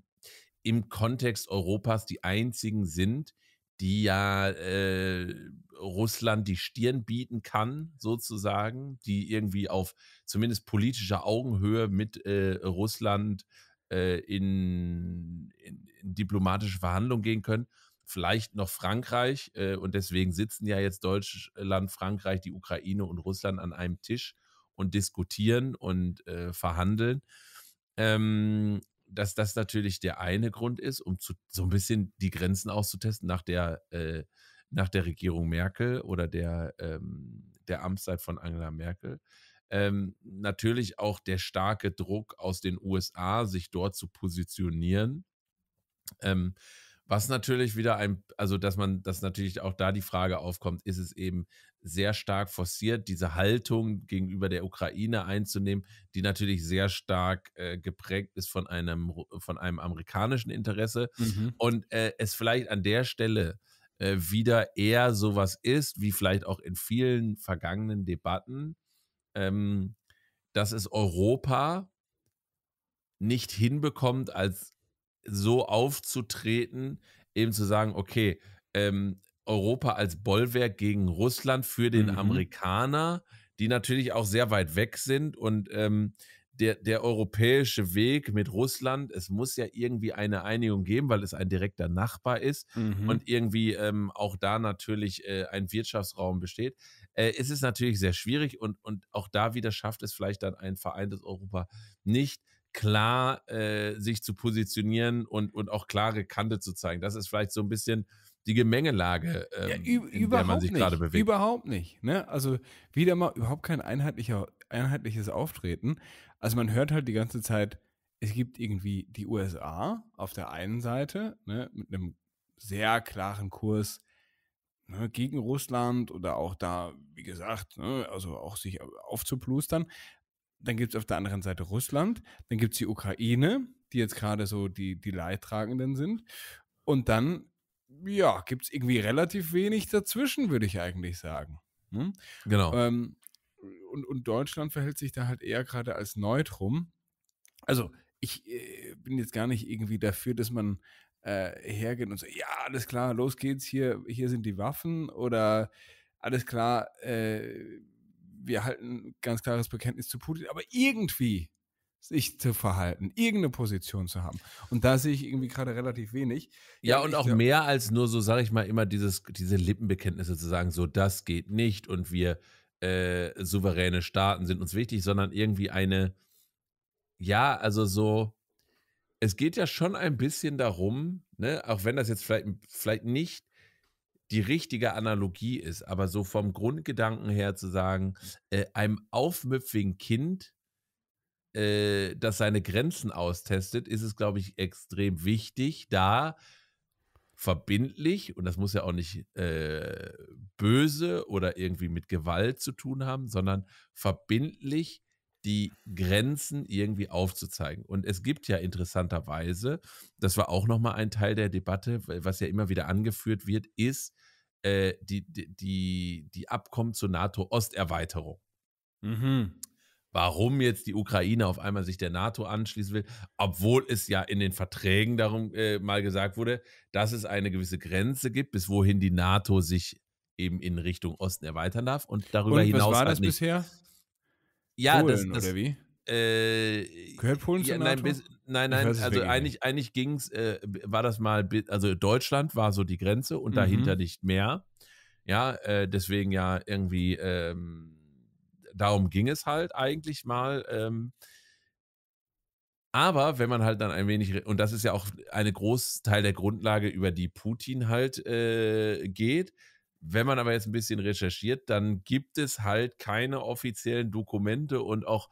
im Kontext Europas die einzigen sind, die ja äh, Russland die Stirn bieten kann, sozusagen, die irgendwie auf zumindest politischer Augenhöhe mit äh, Russland äh, in, in, in diplomatische Verhandlungen gehen können vielleicht noch Frankreich. Äh, und deswegen sitzen ja jetzt Deutschland, Frankreich, die Ukraine und Russland an einem Tisch und diskutieren und äh, verhandeln. Ähm, dass das natürlich der eine Grund ist, um zu, so ein bisschen die Grenzen auszutesten nach der, äh, nach der Regierung Merkel oder der, ähm, der Amtszeit von Angela Merkel ähm, natürlich auch der starke Druck aus den USA, sich dort zu positionieren. Ähm, was natürlich wieder ein, also dass man, dass natürlich auch da die Frage aufkommt, ist es eben sehr stark forciert, diese Haltung gegenüber der Ukraine einzunehmen, die natürlich sehr stark äh, geprägt ist von einem, von einem amerikanischen Interesse mhm. und äh, es vielleicht an der Stelle äh, wieder eher sowas ist, wie vielleicht auch in vielen vergangenen Debatten, ähm, dass es Europa nicht hinbekommt, als so aufzutreten, eben zu sagen, okay, ähm, Europa als Bollwerk gegen Russland für den mhm. Amerikaner, die natürlich auch sehr weit weg sind und ähm, der, der europäische Weg mit Russland, es muss ja irgendwie eine Einigung geben, weil es ein direkter Nachbar ist mhm. und irgendwie ähm, auch da natürlich äh, ein Wirtschaftsraum besteht, äh, ist es natürlich sehr schwierig und, und auch da wieder schafft es vielleicht dann ein vereintes Europa nicht, klar äh, sich zu positionieren und, und auch klare Kante zu zeigen. Das ist vielleicht so ein bisschen die Gemengelage, ähm, ja, in der man sich gerade bewegt. Überhaupt nicht. Ne? Also wieder mal überhaupt kein einheitlicher einheitliches Auftreten. Also man hört halt die ganze Zeit, es gibt irgendwie die USA auf der einen Seite ne, mit einem sehr klaren Kurs ne, gegen Russland oder auch da, wie gesagt, ne, also auch sich aufzuplustern. Dann gibt es auf der anderen Seite Russland, dann gibt es die Ukraine, die jetzt gerade so die, die Leidtragenden sind. Und dann, ja, gibt es irgendwie relativ wenig dazwischen, würde ich eigentlich sagen. Ne? Genau. Ähm, und, und Deutschland verhält sich da halt eher gerade als Neutrum. Also ich äh, bin jetzt gar nicht irgendwie dafür, dass man äh, hergeht und so, ja, alles klar, los geht's, hier, hier sind die Waffen oder alles klar, äh, wir halten ganz klares Bekenntnis zu Putin, aber irgendwie sich zu verhalten, irgendeine Position zu haben. Und da sehe ich irgendwie gerade relativ wenig. Ja, ja und auch mehr als nur so, sage ich mal, immer dieses, diese Lippenbekenntnisse zu sagen, so das geht nicht und wir äh, souveräne Staaten sind uns wichtig, sondern irgendwie eine, ja, also so, es geht ja schon ein bisschen darum, ne, auch wenn das jetzt vielleicht, vielleicht nicht die richtige Analogie ist, aber so vom Grundgedanken her zu sagen, äh, einem aufmüpfigen Kind, äh, das seine Grenzen austestet, ist es, glaube ich, extrem wichtig, da verbindlich und das muss ja auch nicht äh, böse oder irgendwie mit Gewalt zu tun haben, sondern verbindlich die Grenzen irgendwie aufzuzeigen. Und es gibt ja interessanterweise, das war auch nochmal ein Teil der Debatte, was ja immer wieder angeführt wird, ist äh, die, die, die, die Abkommen zur NATO-Osterweiterung. Mhm warum jetzt die Ukraine auf einmal sich der NATO anschließen will, obwohl es ja in den Verträgen darum äh, mal gesagt wurde, dass es eine gewisse Grenze gibt, bis wohin die NATO sich eben in Richtung Osten erweitern darf und darüber und hinaus. Was war halt das nicht. bisher? Ja, Polen, das, das, oder wie? Äh, Gehört Polen ja, zur NATO? Nein, nein, nein also eigentlich, eigentlich ging es, äh, war das mal, also Deutschland war so die Grenze und mhm. dahinter nicht mehr. Ja, äh, deswegen ja irgendwie ähm, darum ging es halt eigentlich mal. Ähm, aber wenn man halt dann ein wenig, und das ist ja auch eine Großteil der Grundlage, über die Putin halt äh, geht, wenn man aber jetzt ein bisschen recherchiert, dann gibt es halt keine offiziellen Dokumente und auch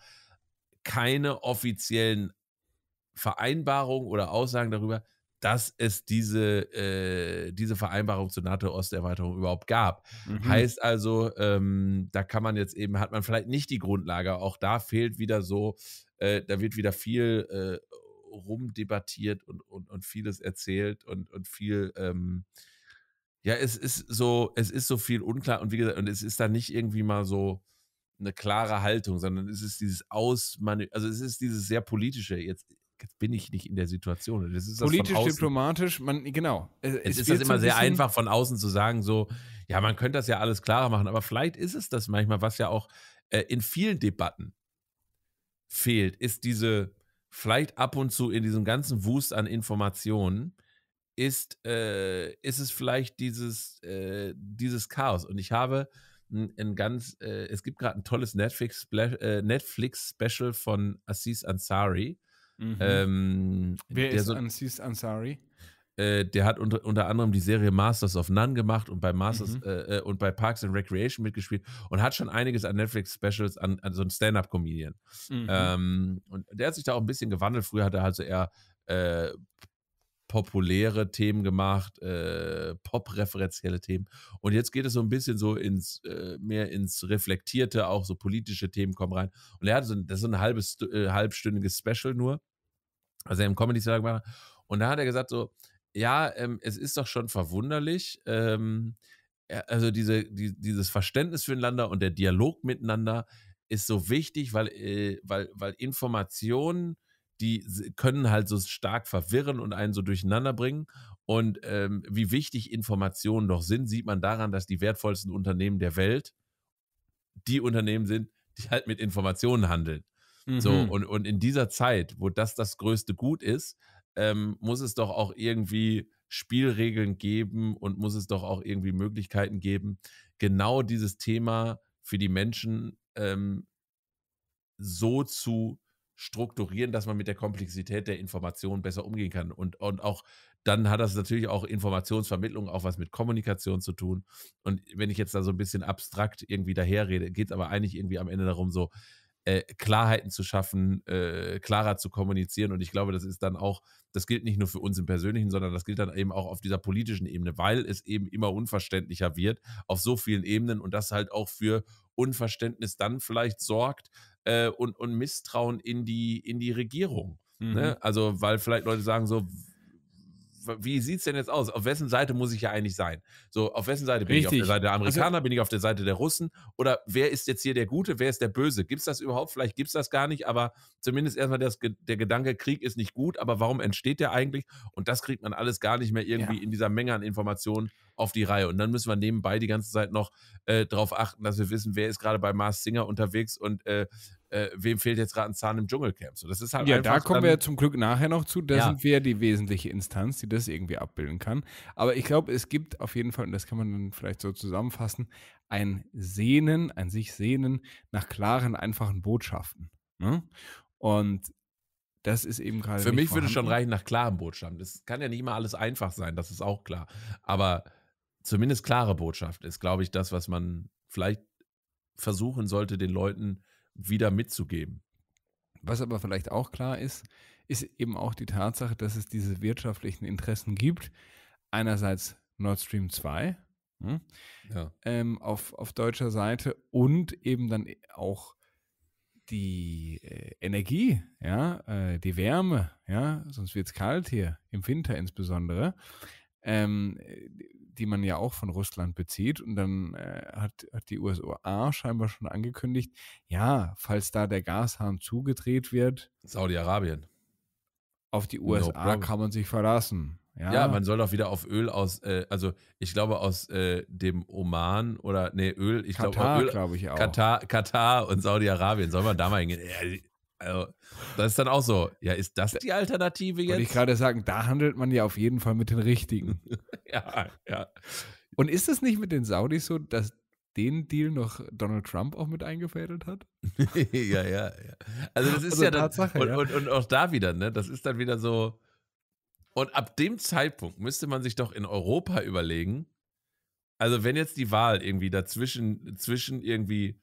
keine offiziellen Vereinbarungen oder Aussagen darüber, dass es diese, äh, diese Vereinbarung zur NATO-Osterweiterung überhaupt gab. Mhm. Heißt also, ähm, da kann man jetzt eben, hat man vielleicht nicht die Grundlage, auch da fehlt wieder so, äh, da wird wieder viel äh, rumdebattiert und, und, und vieles erzählt und, und viel, ähm, ja, es ist so, es ist so viel unklar und wie gesagt, und es ist da nicht irgendwie mal so, eine klare Haltung, sondern es ist dieses Ausmanö also es ist dieses sehr politische. Jetzt jetzt bin ich nicht in der Situation. Politisch, diplomatisch, man, genau. Es, es ist das immer sehr einfach von außen zu sagen, so, ja, man könnte das ja alles klarer machen, aber vielleicht ist es das manchmal, was ja auch äh, in vielen Debatten fehlt, ist diese, vielleicht ab und zu in diesem ganzen Wust an Informationen, ist, äh, ist es vielleicht dieses, äh, dieses Chaos. Und ich habe ein, ein ganz, äh, es gibt gerade ein tolles äh, Netflix-Special Netflix von Assis Ansari, Mhm. Ähm, Wer ist so, Ansari? Äh, der hat unter, unter anderem die Serie Masters of None gemacht und bei Masters mhm. äh, äh und bei Parks and Recreation mitgespielt und hat schon einiges an Netflix-Specials, an, an, so einen Stand-Up-Comedian. Mhm. Ähm, und der hat sich da auch ein bisschen gewandelt. Früher hat er halt so eher äh, populäre Themen gemacht, äh, pop-referenzielle Themen. Und jetzt geht es so ein bisschen so ins, äh, mehr ins Reflektierte, auch so politische Themen kommen rein. Und er hat so ein, das ist so ein halbes, äh, halbstündiges Special nur was also er im Comedy Store gemacht hat. Und da hat er gesagt so, ja, ähm, es ist doch schon verwunderlich, ähm, äh, also diese, die, dieses Verständnis füreinander und der Dialog miteinander ist so wichtig, weil, äh, weil, weil Informationen, die können halt so stark verwirren und einen so durcheinander bringen. Und ähm, wie wichtig Informationen doch sind, sieht man daran, dass die wertvollsten Unternehmen der Welt die Unternehmen sind, die halt mit Informationen handeln. Mhm. So, und, und in dieser Zeit, wo das das größte Gut ist, ähm, muss es doch auch irgendwie Spielregeln geben und muss es doch auch irgendwie Möglichkeiten geben, genau dieses Thema für die Menschen ähm, so zu strukturieren, dass man mit der Komplexität der Information besser umgehen kann. Und, und auch dann hat das natürlich auch Informationsvermittlung, auch was mit Kommunikation zu tun. Und wenn ich jetzt da so ein bisschen abstrakt irgendwie daherrede, geht es aber eigentlich irgendwie am Ende darum, so, äh, Klarheiten zu schaffen, äh, klarer zu kommunizieren. Und ich glaube, das ist dann auch, das gilt nicht nur für uns im Persönlichen, sondern das gilt dann eben auch auf dieser politischen Ebene, weil es eben immer unverständlicher wird auf so vielen Ebenen und das halt auch für Unverständnis dann vielleicht sorgt äh, und, und Misstrauen in die, in die Regierung. Ne? Mhm. Ne? Also, weil vielleicht Leute sagen so, wie sieht es denn jetzt aus? Auf wessen Seite muss ich ja eigentlich sein? So, auf wessen Seite bin Richtig. ich? Auf der Seite der also Amerikaner? Also, bin ich auf der Seite der Russen? Oder wer ist jetzt hier der Gute? Wer ist der Böse? Gibt es das überhaupt? Vielleicht gibt es das gar nicht, aber zumindest erstmal das, der Gedanke, Krieg ist nicht gut, aber warum entsteht der eigentlich? Und das kriegt man alles gar nicht mehr irgendwie ja. in dieser Menge an Informationen auf die Reihe. Und dann müssen wir nebenbei die ganze Zeit noch äh, darauf achten, dass wir wissen, wer ist gerade bei Mars Singer unterwegs und äh, äh, wem fehlt jetzt gerade ein Zahn im Dschungelcamp. So, das ist halt ja, da kommen wir ähm, zum Glück nachher noch zu. Da ja. sind wir ja die wesentliche Instanz, die das irgendwie abbilden kann. Aber ich glaube, es gibt auf jeden Fall, und das kann man dann vielleicht so zusammenfassen, ein Sehnen, ein sich Sehnen nach klaren, einfachen Botschaften. Ne? Und das ist eben gerade. Für mich vorhanden. würde schon reichen nach klaren Botschaften. Das kann ja nicht immer alles einfach sein, das ist auch klar. Aber zumindest klare Botschaft ist, glaube ich, das, was man vielleicht versuchen sollte, den Leuten wieder mitzugeben. Was aber vielleicht auch klar ist, ist eben auch die Tatsache, dass es diese wirtschaftlichen Interessen gibt. Einerseits Nord Stream 2 hm? ja. ähm, auf, auf deutscher Seite und eben dann auch die äh, Energie, ja, äh, die Wärme, ja, sonst wird es kalt hier, im Winter insbesondere ähm, äh, die man ja auch von Russland bezieht. Und dann äh, hat, hat die USA scheinbar schon angekündigt, ja, falls da der Gashahn zugedreht wird. Saudi-Arabien. Auf die USA no kann man sich verlassen. Ja. ja. man soll doch wieder auf Öl aus, äh, also ich glaube aus äh, dem Oman oder, nee, Öl, ich glaube Katar, glaube ich auch. Katar, Katar und Saudi-Arabien, soll man da mal hingehen? Also, das ist dann auch so, ja, ist das die Alternative jetzt? Wollte ich gerade sagen, da handelt man ja auf jeden Fall mit den Richtigen. ja, ja. Und ist es nicht mit den Saudis so, dass den Deal noch Donald Trump auch mit eingefädelt hat? ja, ja, ja. Also das ist also ja dann, Tatsache, und, ja. Und, und auch da wieder, ne, das ist dann wieder so, und ab dem Zeitpunkt müsste man sich doch in Europa überlegen, also wenn jetzt die Wahl irgendwie dazwischen, zwischen irgendwie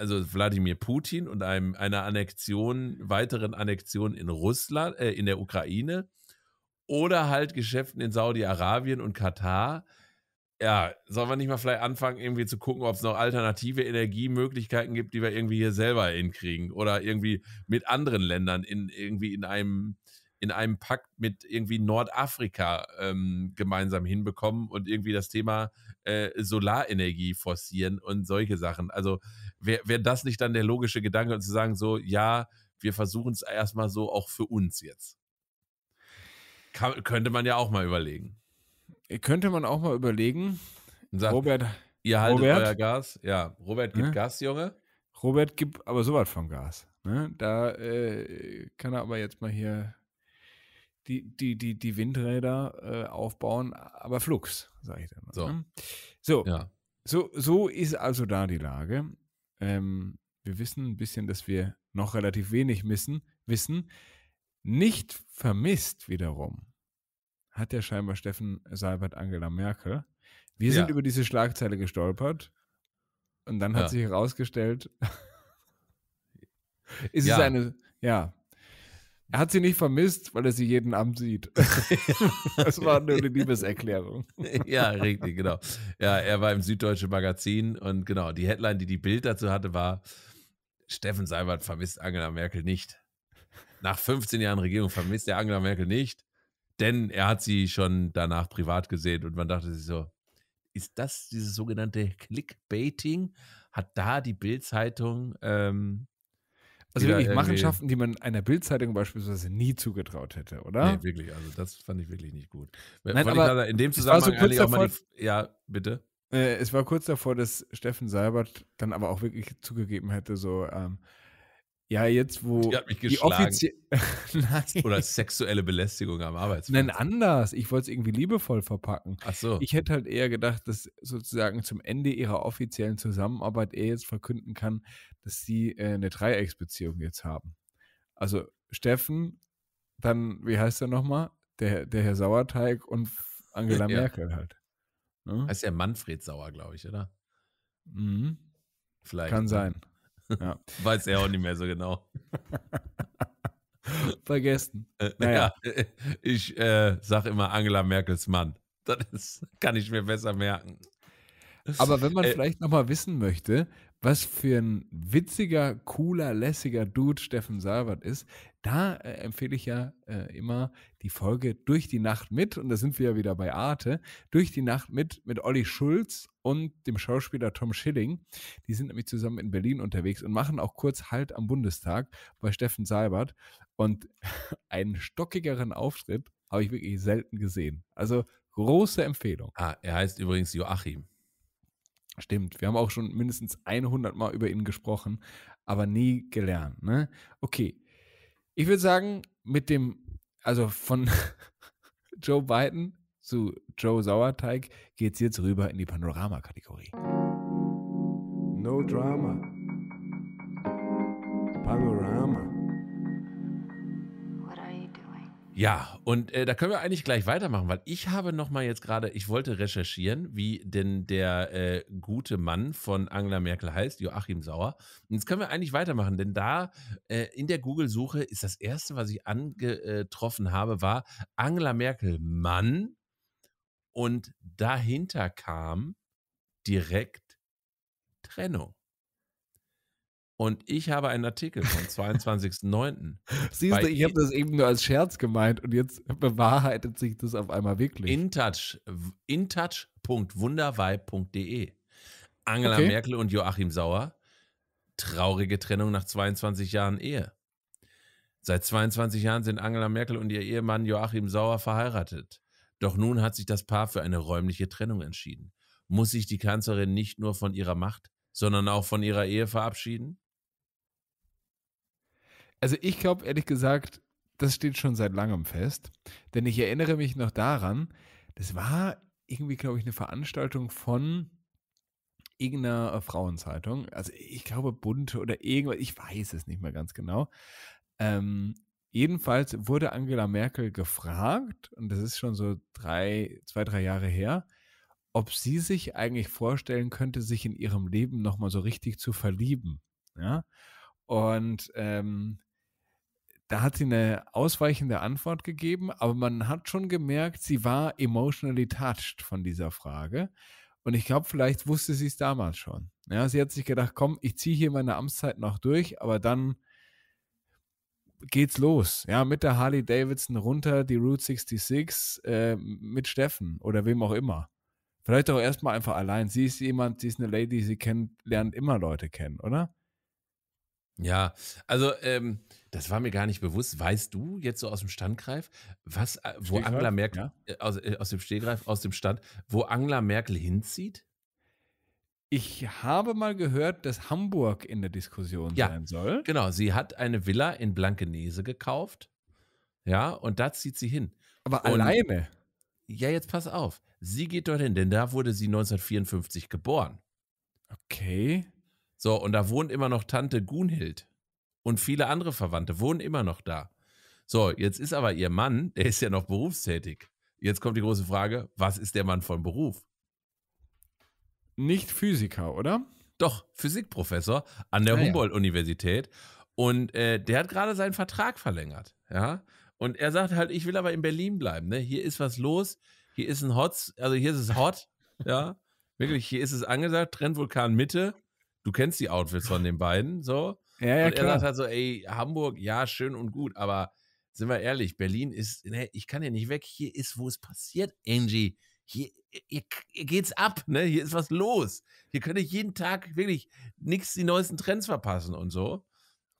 also Wladimir Putin und einem, einer Annexion, weiteren Annexion in Russland, äh, in der Ukraine oder halt Geschäften in Saudi-Arabien und Katar. Ja, soll man nicht mal vielleicht anfangen, irgendwie zu gucken, ob es noch alternative Energiemöglichkeiten gibt, die wir irgendwie hier selber hinkriegen oder irgendwie mit anderen Ländern in irgendwie in einem in einem Pakt mit irgendwie Nordafrika ähm, gemeinsam hinbekommen und irgendwie das Thema äh, Solarenergie forcieren und solche Sachen. Also wäre wär das nicht dann der logische Gedanke zu sagen, so, ja, wir versuchen es erstmal so auch für uns jetzt. Kann, könnte man ja auch mal überlegen. Äh, könnte man auch mal überlegen. Sagt, Robert, ihr haltet Robert, euer Gas. Ja, Robert gibt ne? Gas, Junge. Robert gibt aber sowas von Gas. Ne? Da äh, kann er aber jetzt mal hier die, die, die, die Windräder äh, aufbauen, aber Flux, sage ich dann mal. So, ne? so. Ja. so. So ist also da die Lage ähm, wir wissen ein bisschen, dass wir noch relativ wenig missen, wissen. Nicht vermisst wiederum hat ja scheinbar Steffen Seibert Angela Merkel. Wir ja. sind über diese Schlagzeile gestolpert und dann hat ja. sich herausgestellt, ist ja. es eine, ja, er hat sie nicht vermisst, weil er sie jeden Abend sieht. das war nur eine Liebeserklärung. ja, richtig, genau. Ja, er war im Süddeutschen Magazin und genau, die Headline, die die Bild dazu hatte, war: Steffen Seibert vermisst Angela Merkel nicht. Nach 15 Jahren Regierung vermisst er Angela Merkel nicht, denn er hat sie schon danach privat gesehen und man dachte sich so: Ist das dieses sogenannte Clickbaiting? Hat da die Bild-Zeitung ähm, also wirklich Machenschaften, die man einer Bildzeitung beispielsweise nie zugetraut hätte, oder? Nee, wirklich. Also das fand ich wirklich nicht gut. Nein, Vor aber in dem Zusammenhang so eigentlich auch mal die, Ja, bitte. Äh, es war kurz davor, dass Steffen Seibert dann aber auch wirklich zugegeben hätte, so, ähm, ja, jetzt wo die, hat mich geschlagen. oder sexuelle Belästigung am Arbeitsplatz. Nein, anders. Ich wollte es irgendwie liebevoll verpacken. Ach so. Ich hätte halt eher gedacht, dass sozusagen zum Ende ihrer offiziellen Zusammenarbeit er jetzt verkünden kann, dass sie äh, eine Dreiecksbeziehung jetzt haben. Also Steffen, dann wie heißt er nochmal? Der, der Herr Sauerteig und Angela ja. Merkel halt. Ne? Heißt ja Manfred Sauer, glaube ich, oder? Mhm. Vielleicht. Kann ne? sein. Ja. Weiß er auch nicht mehr so genau. Vergessen. Äh, naja. Ja, äh, ich äh, sage immer Angela Merkels Mann. Das ist, kann ich mir besser merken. Aber wenn man äh, vielleicht nochmal wissen möchte, was für ein witziger, cooler, lässiger Dude Steffen Seibert ist, da äh, empfehle ich ja äh, immer die Folge Durch die Nacht mit, und da sind wir ja wieder bei Arte, Durch die Nacht mit, mit Olli Schulz und dem Schauspieler Tom Schilling. Die sind nämlich zusammen in Berlin unterwegs und machen auch kurz Halt am Bundestag bei Steffen Seibert. Und einen stockigeren Auftritt habe ich wirklich selten gesehen. Also große Empfehlung. Ah, er heißt übrigens Joachim. Stimmt, wir haben auch schon mindestens 100 Mal über ihn gesprochen, aber nie gelernt. Ne? Okay, ich würde sagen, mit dem, also von Joe Biden zu Joe Sauerteig geht es jetzt rüber in die Panorama-Kategorie. No Drama. Panorama. Ja, und äh, da können wir eigentlich gleich weitermachen, weil ich habe nochmal jetzt gerade, ich wollte recherchieren, wie denn der äh, gute Mann von Angela Merkel heißt, Joachim Sauer. Und jetzt können wir eigentlich weitermachen, denn da äh, in der Google-Suche ist das Erste, was ich angetroffen habe, war Angela Merkel Mann. Und dahinter kam direkt Trennung. Und ich habe einen Artikel vom 22.09. Siehst du, ich habe das eben nur als Scherz gemeint und jetzt bewahrheitet sich das auf einmal wirklich. Intouch, intouch.wunderweib.de Angela okay. Merkel und Joachim Sauer, traurige Trennung nach 22 Jahren Ehe. Seit 22 Jahren sind Angela Merkel und ihr Ehemann Joachim Sauer verheiratet. Doch nun hat sich das Paar für eine räumliche Trennung entschieden. Muss sich die Kanzlerin nicht nur von ihrer Macht, sondern auch von ihrer Ehe verabschieden? Also ich glaube ehrlich gesagt, das steht schon seit langem fest, denn ich erinnere mich noch daran, das war irgendwie, glaube ich, eine Veranstaltung von irgendeiner äh, Frauenzeitung. Also ich glaube Bunte oder irgendwas, ich weiß es nicht mehr ganz genau. Ähm, jedenfalls wurde Angela Merkel gefragt, und das ist schon so drei, zwei, drei Jahre her, ob sie sich eigentlich vorstellen könnte, sich in ihrem Leben nochmal so richtig zu verlieben. Ja? Und ähm, da hat sie eine ausweichende Antwort gegeben, aber man hat schon gemerkt, sie war emotionally touched von dieser Frage. Und ich glaube, vielleicht wusste sie es damals schon. Ja, sie hat sich gedacht, komm, ich ziehe hier meine Amtszeit noch durch, aber dann geht's los. Ja, mit der Harley Davidson runter, die Route 66, äh, mit Steffen oder wem auch immer. Vielleicht auch erstmal einfach allein. Sie ist jemand, sie ist eine Lady, sie kennt, lernt immer Leute kennen, oder? Ja, also ähm, das war mir gar nicht bewusst. Weißt du jetzt so aus dem Standgreif, was, äh, wo Stegreif, Angela Merkel, ja. Äh, aus, äh, aus dem Stehgreif, aus dem Stand, wo Angela Merkel hinzieht? Ich habe mal gehört, dass Hamburg in der Diskussion ja, sein soll. Genau, sie hat eine Villa in Blankenese gekauft. Ja, und da zieht sie hin. Aber und, alleine? Ja, jetzt pass auf. Sie geht dorthin, denn da wurde sie 1954 geboren. Okay. So, und da wohnt immer noch Tante Gunhild und viele andere Verwandte wohnen immer noch da. So, jetzt ist aber ihr Mann, der ist ja noch berufstätig. Jetzt kommt die große Frage, was ist der Mann von Beruf? Nicht Physiker, oder? Doch, Physikprofessor an der ah, Humboldt-Universität. Und äh, der hat gerade seinen Vertrag verlängert. Ja. Und er sagt halt, ich will aber in Berlin bleiben. Ne? Hier ist was los. Hier ist ein Hotz. also hier ist es hot. ja. Wirklich, hier ist es angesagt. Trendvulkan Mitte du kennst die Outfits von den beiden, so. Ja, ja, und er klar. sagt halt so, ey, Hamburg, ja, schön und gut, aber sind wir ehrlich, Berlin ist, ne, ich kann ja nicht weg, hier ist, wo es passiert, Angie. Hier, hier, hier, geht's ab, ne? Hier ist was los. Hier könnte ich jeden Tag wirklich nichts die neuesten Trends verpassen und so.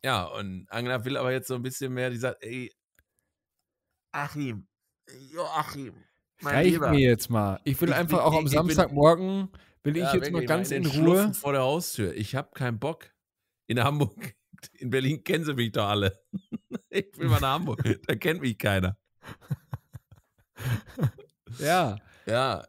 Ja, und Angela will aber jetzt so ein bisschen mehr, die sagt, ey, Achim, Joachim, mein Reicht Lieber. mir jetzt mal. Ich will ich einfach bin, auch am Samstagmorgen bin, will ich ja, jetzt mal ganz in Ruhe. Vor der Haustür. Ich habe keinen Bock. In Hamburg, in Berlin kennen sie mich doch alle. Ich bin mal in Hamburg. da kennt mich keiner. ja. Ja.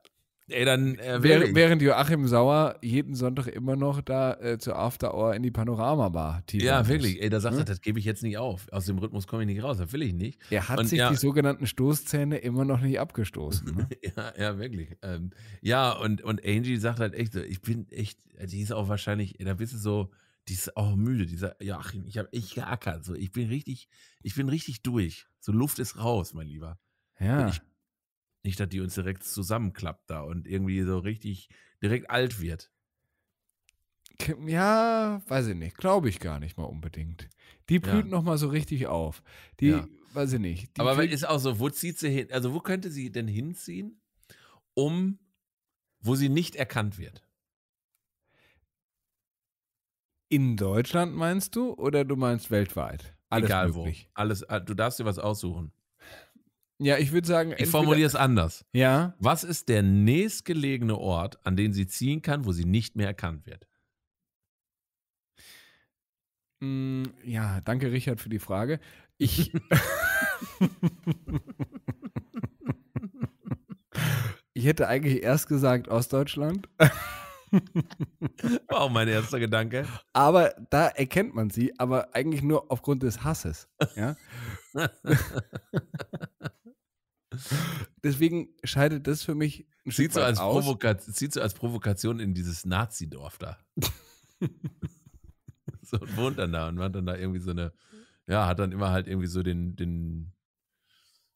Ey, dann äh, während, während Joachim Sauer jeden Sonntag immer noch da äh, zur After Hour in die Panorama Bar. Ja, wirklich. Ey, da sagt ne? hm? Halt, er, das gebe ich jetzt nicht auf. Aus dem Rhythmus komme ich nicht raus. Das will ich nicht. Er hat Und, sich ja, die sogenannten Stoßzähne immer noch nicht abgestoßen. Ne? ja, ja, wirklich. Ähm, ja, und, und Angie sagt halt echt, so, ich bin echt, die ist auch wahrscheinlich, da bist du so, die ist auch müde. Die sagt, Joachim, ich habe echt geackert. So, ich bin richtig, ich bin richtig durch. So Luft ist raus, mein Lieber. Ja. Ich nicht, dass die uns direkt zusammenklappt da und irgendwie so richtig direkt alt wird. Ja, weiß ich nicht. Glaube ich gar nicht mal unbedingt. Die blüht ja. nochmal so richtig auf. Die, ja. weiß ich nicht. Aber ist auch so, wo zieht sie hin? Also, wo könnte sie denn hinziehen, um, wo sie nicht erkannt wird? In Deutschland meinst du oder du meinst weltweit? Alles Egal möglich. wo. Alles, äh, du darfst dir was aussuchen. Ja, ich würde sagen. Ich formuliere es anders. Ja. Was ist der nächstgelegene Ort, an den sie ziehen kann, wo sie nicht mehr erkannt wird? Mm, ja, danke Richard für die Frage. Ich. ich hätte eigentlich erst gesagt Ostdeutschland. War auch mein erster Gedanke. Aber da erkennt man sie, aber eigentlich nur aufgrund des Hasses. Ja? Deswegen scheidet das für mich. Ein sieht, so als sieht so als Provokation in dieses Nazi-Dorf da. so, und wohnt dann da und hat dann da irgendwie so eine, ja, hat dann immer halt irgendwie so den, den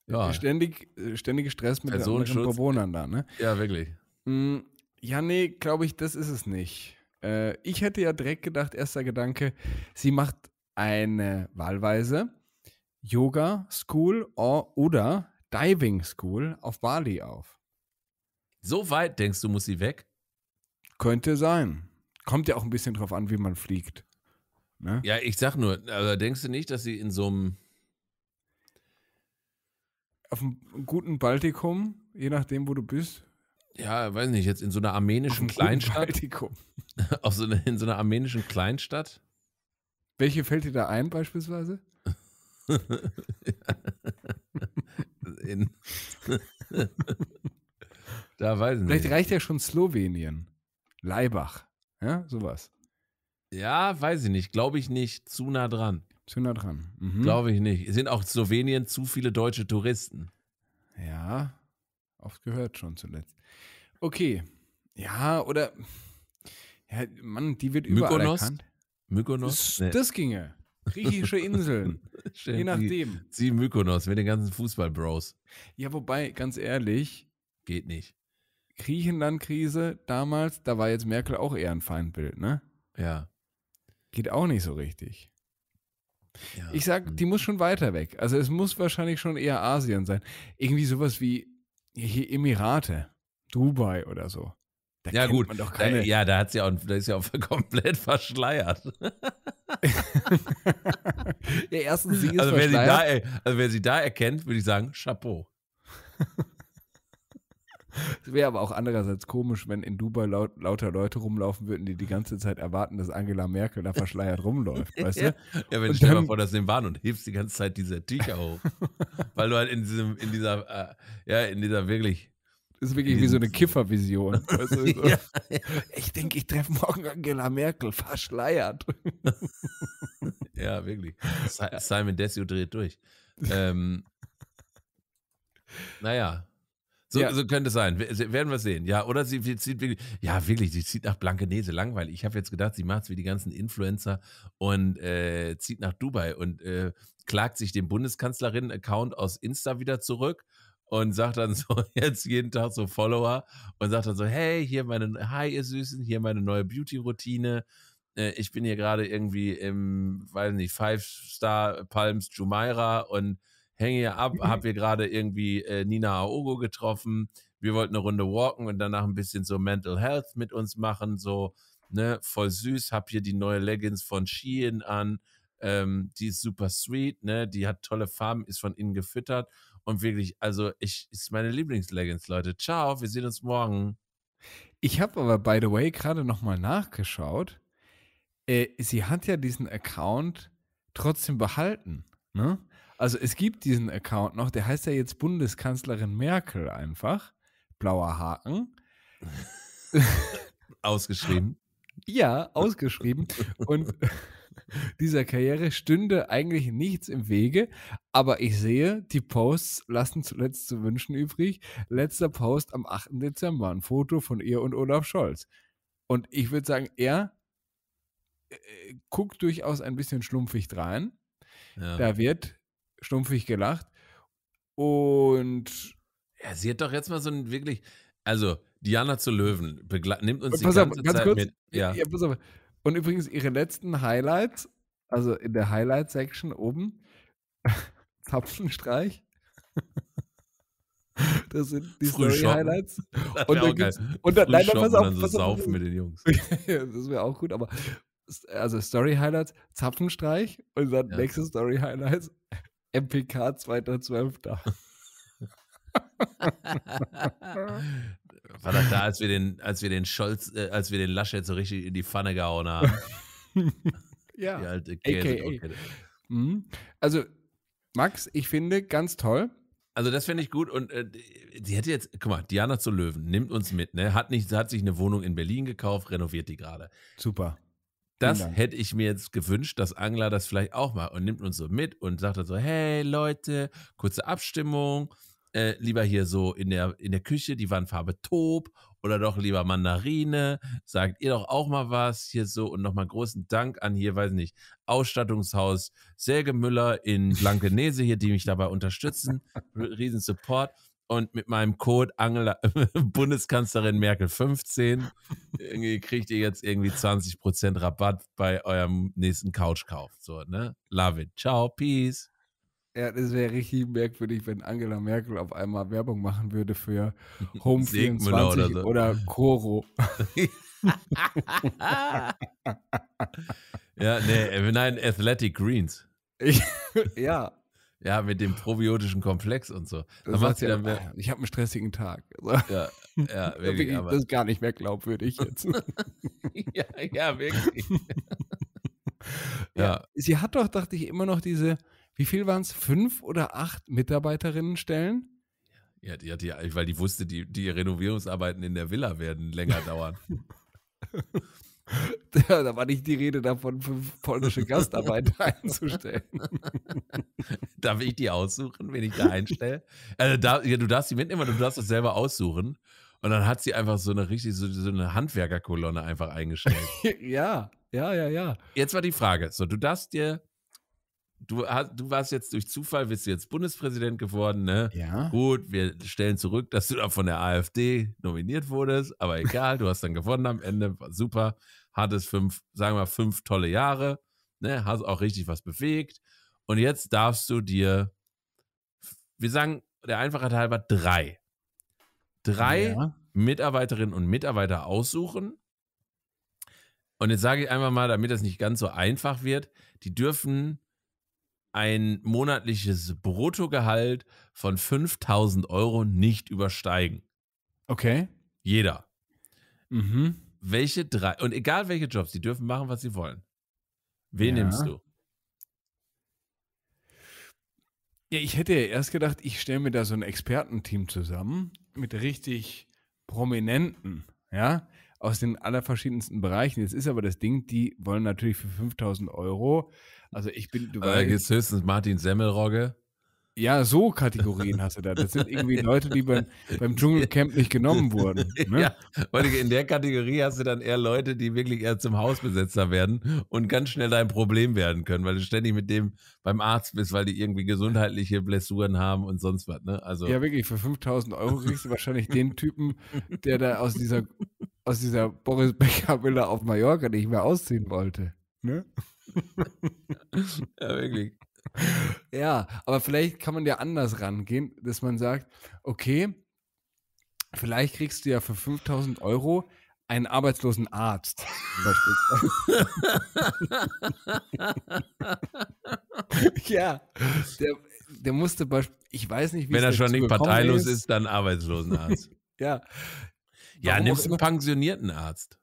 ja. Äh, ständig, äh, ständige Stress mit den Bewohnern da, ne? Ja, wirklich. Hm, ja, nee, glaube ich, das ist es nicht. Äh, ich hätte ja direkt gedacht, erster Gedanke, sie macht eine Wahlweise, Yoga, School oder Diving School auf Bali auf. So weit denkst du, muss sie weg? Könnte sein. Kommt ja auch ein bisschen drauf an, wie man fliegt. Ne? Ja, ich sag nur, aber denkst du nicht, dass sie in so einem. Auf einem guten Baltikum, je nachdem, wo du bist. Ja, weiß nicht, jetzt in so einer armenischen auf Kleinstadt. Baltikum. Auf so eine, in so einer armenischen Kleinstadt. Welche fällt dir da ein, beispielsweise? ja. in. da weiß ich Vielleicht nicht. reicht ja schon Slowenien. Leibach. Ja, sowas. Ja, weiß ich nicht. Glaube ich nicht. Zu nah dran. Zu nah dran. Mhm. Glaube ich nicht. Sind auch Slowenien zu viele deutsche Touristen? Ja, oft gehört schon zuletzt. Okay. Ja, oder. Ja, Mann, die wird überall Mykonos? erkannt. Mykonos? Das, das ginge. Griechische Inseln. Je nachdem. Sie Mykonos mit den ganzen Fußball-Bros. Ja, wobei, ganz ehrlich. Geht nicht. Griechenland-Krise damals, da war jetzt Merkel auch eher ein Feindbild, ne? Ja. Geht auch nicht so richtig. Ja. Ich sag, hm. die muss schon weiter weg. Also es muss wahrscheinlich schon eher Asien sein. Irgendwie sowas wie hier Emirate, Dubai oder so. Da ja, gut. Da, ja, da, hat's ja auch, da ist sie auch komplett verschleiert. ja, erstens, sie ist also, wer sie da, also wer sie da erkennt, würde ich sagen, Chapeau. Es wäre aber auch andererseits komisch, wenn in Dubai laut, lauter Leute rumlaufen würden, die die ganze Zeit erwarten, dass Angela Merkel da verschleiert rumläuft, weißt du? Ja, wenn ich stell mal vor, dass dem waren und hebst die ganze Zeit diese Tücher hoch, weil du halt in diesem, in dieser, äh, ja, in dieser wirklich ist wirklich wie so eine Kiffervision. Also so, ja, Ich denke, ich treffe morgen Angela Merkel, verschleiert. ja, wirklich. Simon Desio dreht durch. Ähm, naja. So, ja. so, könnte es sein. Werden wir sehen. Ja, oder sie, sie zieht wirklich, ja, wirklich, sie zieht nach Blankenese, langweilig. Ich habe jetzt gedacht, sie macht es wie die ganzen Influencer und äh, zieht nach Dubai und äh, klagt sich den bundeskanzlerinnen account aus Insta wieder zurück und sagt dann so jetzt jeden Tag so Follower und sagt dann so, hey, hier meine, hi ihr Süßen, hier meine neue Beauty-Routine. Äh, ich bin hier gerade irgendwie im, weiß nicht, Five Star Palms Jumeirah und hänge hier ab, mhm. hab hier gerade irgendwie äh, Nina Aogo getroffen. Wir wollten eine Runde walken und danach ein bisschen so Mental Health mit uns machen, so, ne, voll süß, hab hier die neue Leggings von Shein an, ähm, die ist super sweet, ne, die hat tolle Farben, ist von innen gefüttert und wirklich, also ich ist meine Lieblingsleggings, Leute. Ciao, wir sehen uns morgen. Ich habe aber, by the way, gerade nochmal nachgeschaut. Äh, sie hat ja diesen Account trotzdem behalten. Ne? Also es gibt diesen Account noch, der heißt ja jetzt Bundeskanzlerin Merkel einfach. Blauer Haken. ausgeschrieben. Ja, ausgeschrieben. Und dieser Karriere stünde eigentlich nichts im Wege, aber ich sehe, die Posts lassen zuletzt zu wünschen übrig. Letzter Post am 8. Dezember, ein Foto von ihr und Olaf Scholz. Und ich würde sagen, er äh, äh, guckt durchaus ein bisschen schlumpfig rein. Ja. Da wird schlumpfig gelacht. Und. Ja, sie hat doch jetzt mal so ein wirklich. Also, Diana zu Löwen nimmt uns äh, pass die ganze auf, ganz Zeit kurz, mit. Ja. ja pass auf. Und übrigens ihre letzten Highlights, also in der Highlight-Section oben, Zapfenstreich. Das sind die Story-Highlights. Und dann und dann pass auf, so pass auf. saufen mit den Jungs. das wäre auch gut, aber also Story-Highlights, Zapfenstreich und dann ja. nächste Story-Highlights, MPK 2.12. War das da, als wir den, als wir den Scholz, äh, als wir den Laschet so richtig in die Pfanne gehauen haben? ja. Die alte Käse mhm. Also, Max, ich finde ganz toll. Also das fände ich gut und äh, die hätte jetzt, guck mal, Diana zu Löwen nimmt uns mit, ne? Hat nicht, hat sich eine Wohnung in Berlin gekauft, renoviert die gerade. Super. Das hätte ich mir jetzt gewünscht, dass Angler das vielleicht auch mal und nimmt uns so mit und sagt dann so, hey Leute, kurze Abstimmung, äh, lieber hier so in der, in der Küche die Wandfarbe Taub oder doch lieber Mandarine. Sagt ihr doch auch mal was hier so und nochmal großen Dank an hier, weiß nicht, Ausstattungshaus Säge Müller in Blankenese hier, die mich dabei unterstützen. Riesen Support. Und mit meinem Code Angela, Bundeskanzlerin Merkel 15 irgendwie kriegt ihr jetzt irgendwie 20% Rabatt bei eurem nächsten Couchkauf. So, ne? Love it. Ciao. Peace. Ja, das wäre richtig merkwürdig, wenn Angela Merkel auf einmal Werbung machen würde für Home 24 oder, so. oder Coro. ja, nee, äh, nein, Athletic Greens. ja. Ja, mit dem probiotischen Komplex und so. Dann macht sie ja, dann mehr, ich habe einen stressigen Tag. Ja, ja wirklich, das ist gar nicht mehr glaubwürdig jetzt. ja, ja, wirklich. Ja. ja. Sie hat doch, dachte ich, immer noch diese wie viel waren es? Fünf oder acht Mitarbeiterinnenstellen? Ja, die, ja, weil die wusste, die, die Renovierungsarbeiten in der Villa werden länger dauern. Ja, da war nicht die Rede davon, fünf polnische Gastarbeiter einzustellen. Darf ich die aussuchen, wen ich da einstelle? Also da, ja, du darfst die mitnehmen, du darfst das selber aussuchen. Und dann hat sie einfach so eine richtig, so, so eine Handwerkerkolonne einfach eingestellt. ja, ja, ja, ja. Jetzt war die Frage: So, du darfst dir du, hast, du warst jetzt durch Zufall, bist jetzt Bundespräsident geworden, ne? Ja. Gut, wir stellen zurück, dass du da von der AfD nominiert wurdest, aber egal, du hast dann gewonnen am Ende, war super, hattest fünf, sagen wir fünf tolle Jahre, ne? Hast auch richtig was bewegt und jetzt darfst du dir, wir sagen der Einfachheit halber drei, drei ja. Mitarbeiterinnen und Mitarbeiter aussuchen. Und jetzt sage ich einfach mal, damit das nicht ganz so einfach wird, die dürfen ein monatliches Bruttogehalt von 5000 Euro nicht übersteigen. Okay. Jeder. Mhm. Welche drei, und egal welche Jobs, die dürfen machen, was sie wollen. Wen ja. nimmst du? Ja, ich hätte ja erst gedacht, ich stelle mir da so ein Expertenteam zusammen mit richtig Prominenten, ja, aus den allerverschiedensten Bereichen. Jetzt ist aber das Ding, die wollen natürlich für 5000 Euro also ich bin. Du da gibt es höchstens Martin Semmelrogge. Ja, so Kategorien hast du da. Das sind irgendwie Leute, die beim, beim Dschungelcamp nicht genommen wurden. Ne? Ja, in der Kategorie hast du dann eher Leute, die wirklich eher zum Hausbesetzer werden und ganz schnell dein Problem werden können, weil du ständig mit dem beim Arzt bist, weil die irgendwie gesundheitliche Blessuren haben und sonst was. Ne? Also ja, wirklich, für 5000 Euro kriegst du wahrscheinlich den Typen, der da aus dieser, aus dieser Boris Becker-Villa auf Mallorca nicht mehr ausziehen wollte. Ne? ja, wirklich. Ja, aber vielleicht kann man ja anders rangehen, dass man sagt, okay, vielleicht kriegst du ja für 5000 Euro einen arbeitslosen Arzt ja, der, der musste beispielsweise, ich weiß nicht, wie Wenn er schon nicht parteilos ist. ist, dann Arbeitslosenarzt. ja. ja, nimmst einen pensionierten Arzt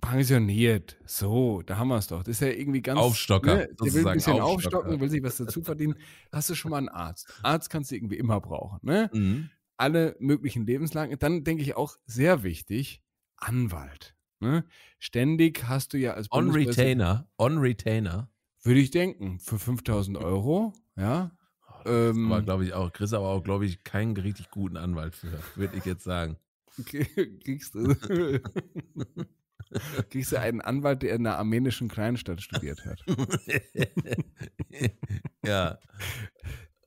pensioniert. So, da haben wir es doch. Das ist ja irgendwie ganz. Aufstocker. Ne? Der will ein bisschen Aufstocker. aufstocken, will sich was dazu verdienen. Hast du schon mal einen Arzt? Arzt kannst du irgendwie immer brauchen. Ne? Mhm. Alle möglichen Lebenslagen. Dann denke ich auch sehr wichtig: Anwalt. Ne? Ständig hast du ja als. On Retainer. On Retainer. Würde ich denken. Für 5000 Euro. Ja. Oh, das war, ähm. glaube ich auch. Chris aber auch, glaube ich, keinen richtig guten Anwalt für. Würde ich jetzt sagen. kriegst du. Kriegst du einen Anwalt, der in einer armenischen Kleinstadt studiert hat. ja.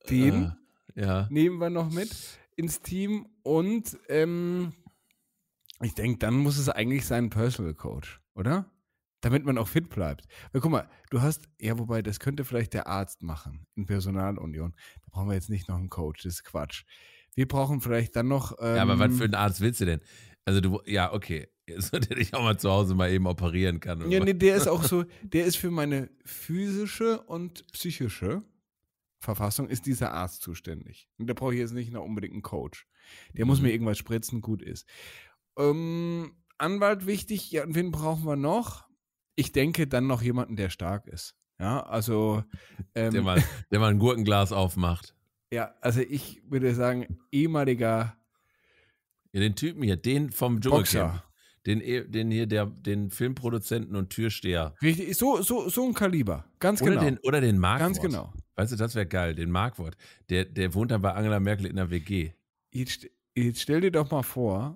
Den ah, ja. nehmen wir noch mit ins Team und ähm, ich denke, dann muss es eigentlich sein Personal Coach, oder? Damit man auch fit bleibt. Weil guck mal, du hast, ja, wobei, das könnte vielleicht der Arzt machen in Personalunion. Da brauchen wir jetzt nicht noch einen Coach, das ist Quatsch. Wir brauchen vielleicht dann noch. Ähm, ja, aber was ähm, für einen Arzt willst du denn? Also du, ja, okay. So, der dich auch mal zu Hause mal eben operieren kann. Ja, nee, der ist auch so, der ist für meine physische und psychische Verfassung ist dieser Arzt zuständig. Und da brauche ich jetzt nicht noch unbedingt einen Coach. Der muss mhm. mir irgendwas spritzen, gut ist. Ähm, Anwalt wichtig, ja, und wen brauchen wir noch? Ich denke dann noch jemanden, der stark ist. Ja, also. Ähm, der, mal, der mal ein Gurkenglas aufmacht. Ja, also ich würde sagen, ehemaliger ja, den Typen hier, den vom Dschungelcamp. Den, eh, den hier, der, den Filmproduzenten und Türsteher. Richtig, so, so, so ein Kaliber, ganz oder genau. Den, oder den Markwort. Ganz genau. Weißt du, das wäre geil, den Markwort. Der, der wohnt dann bei Angela Merkel in der WG. Jetzt, jetzt stell dir doch mal vor,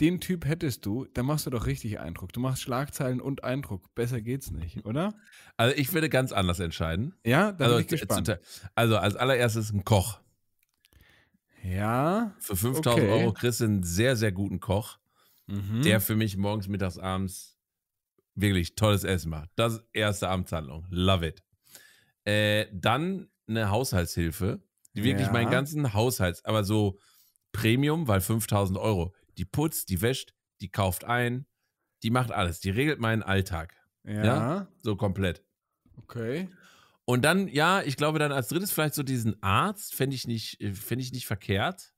den Typ hättest du, dann machst du doch richtig Eindruck. Du machst Schlagzeilen und Eindruck. Besser geht's nicht, oder? Also ich würde ganz anders entscheiden. Ja, dann also, bin ich gespannt. Also als allererstes ein Koch. Ja. Für 5000 okay. Euro kriegst du einen sehr, sehr guten Koch, mhm. der für mich morgens, mittags, abends wirklich tolles Essen macht. Das ist erste Amtshandlung. Love it. Äh, dann eine Haushaltshilfe, die wirklich ja. meinen ganzen Haushalt, aber so Premium, weil 5000 Euro. Die putzt, die wäscht, die kauft ein, die macht alles. Die regelt meinen Alltag. Ja. ja? So komplett. Okay. Und dann, ja, ich glaube, dann als drittes vielleicht so diesen Arzt, fände ich nicht, äh, ich nicht verkehrt.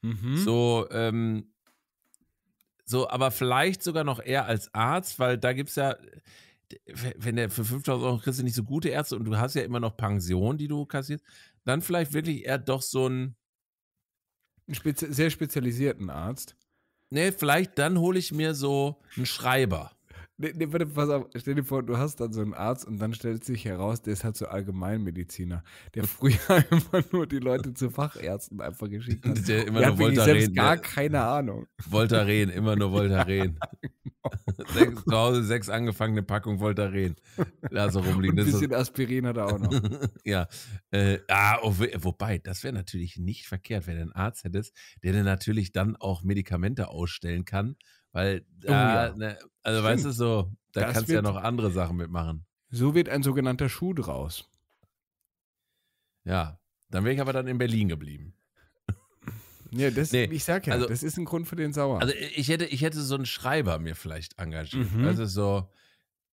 Mhm. So, ähm, so, aber vielleicht sogar noch eher als Arzt, weil da gibt es ja, wenn der für 5000 Euro kriegst du nicht so gute Ärzte und du hast ja immer noch Pension, die du kassierst, dann vielleicht wirklich eher doch so einen Spezi sehr spezialisierten Arzt. Nee, vielleicht dann hole ich mir so einen Schreiber. Nee, nee, warte, pass auf. Stell dir vor, du hast dann so einen Arzt und dann stellt sich heraus, der ist halt so Allgemeinmediziner, der früher immer nur die Leute zu Fachärzten einfach geschickt hat. Der immer der nur selbst ne? gar keine Ahnung. Voltaren, immer nur Voltaren. genau. sechs, zu Hause sechs angefangene Packung Voltaren. Lass rumliegen. Und ein bisschen Aspirin hat er auch noch. ja. Äh, ah, oh, wobei, das wäre natürlich nicht verkehrt, wenn du einen Arzt hättest, der dir natürlich dann auch Medikamente ausstellen kann weil, oh da, oh, ja. ne, also Stimmt. weißt du so, da das kannst du ja noch andere Sachen mitmachen. So wird ein sogenannter Schuh draus. Ja, dann wäre ich aber dann in Berlin geblieben. Ja, das, nee, ich sag ja, also, das ist ein Grund für den Sauer. Also ich hätte, ich hätte so einen Schreiber mir vielleicht engagiert. Mhm. Also so,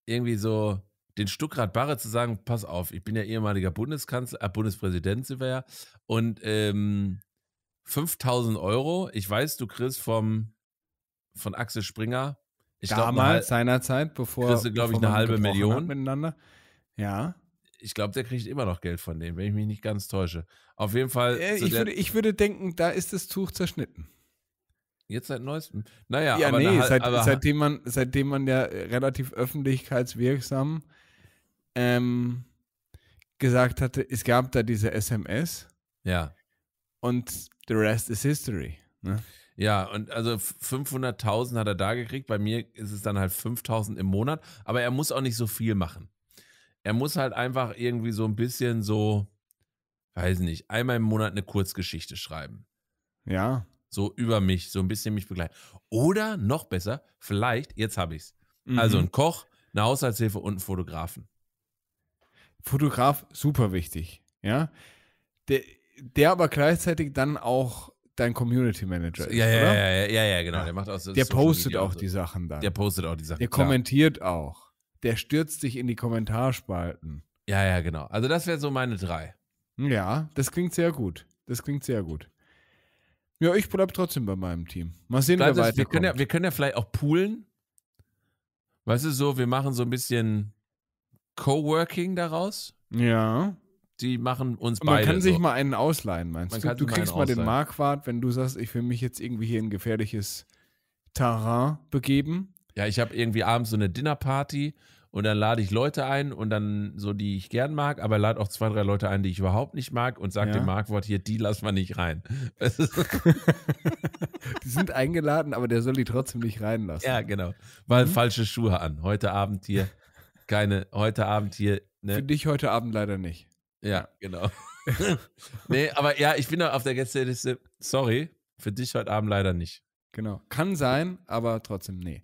irgendwie so den Stuckrad Barre zu sagen, pass auf, ich bin ja ehemaliger Bundeskanzler, äh, Bundespräsident sind wir ja, und ähm, 5000 Euro, ich weiß, du kriegst vom von Axel Springer. Ich Damals, seinerzeit, bevor. Kriegst du, glaube ich, eine halbe Million. Miteinander. Ja. Ich glaube, der kriegt immer noch Geld von dem, wenn ich mich nicht ganz täusche. Auf jeden Fall. Äh, ich, würde, ich würde denken, da ist das Tuch zerschnitten. Jetzt seit neuestem? Naja, ja, aber nee, eine, seit, aber seitdem, man, seitdem man ja äh, relativ öffentlichkeitswirksam ähm, gesagt hatte, es gab da diese SMS. Ja. Und the rest is history. Ne? Ja, und also 500.000 hat er da gekriegt. Bei mir ist es dann halt 5.000 im Monat. Aber er muss auch nicht so viel machen. Er muss halt einfach irgendwie so ein bisschen so, weiß nicht, einmal im Monat eine Kurzgeschichte schreiben. Ja. So über mich, so ein bisschen mich begleiten. Oder noch besser, vielleicht, jetzt habe ich's. Mhm. Also ein Koch, eine Haushaltshilfe und einen Fotografen. Fotograf super wichtig, ja. Der, der aber gleichzeitig dann auch dein Community Manager ist, ja, oder? Ja, ja, ja, genau. Der, macht auch so der postet auch so. die Sachen dann. Der postet auch die Sachen. Der klar. kommentiert auch. Der stürzt sich in die Kommentarspalten. Ja, ja, genau. Also das wäre so meine drei. Ja, das klingt sehr gut. Das klingt sehr gut. Ja, ich bleibe trotzdem bei meinem Team. Mal sehen, wer weiter. Wir können, ja, wir können ja vielleicht auch poolen. Weißt du, so, wir machen so ein bisschen Coworking daraus. Ja die machen uns man beide. Man kann sich mal einen ausleihen, meinst man du? Du kriegst mal ausleihen. den Marquardt, wenn du sagst, ich will mich jetzt irgendwie hier in gefährliches Terrain begeben. Ja, ich habe irgendwie abends so eine Dinnerparty und dann lade ich Leute ein und dann so, die ich gern mag, aber lade auch zwei, drei Leute ein, die ich überhaupt nicht mag und sage ja. dem Markwort hier, die lassen wir nicht rein. die sind eingeladen, aber der soll die trotzdem nicht reinlassen. Ja, genau. Weil mhm. falsche Schuhe an. Heute Abend hier keine, heute Abend hier. Ne? Für dich heute Abend leider nicht. Ja, genau. nee, aber ja, ich bin da auf der Gästeliste. Sorry, für dich heute Abend leider nicht. Genau. Kann sein, aber trotzdem, nee.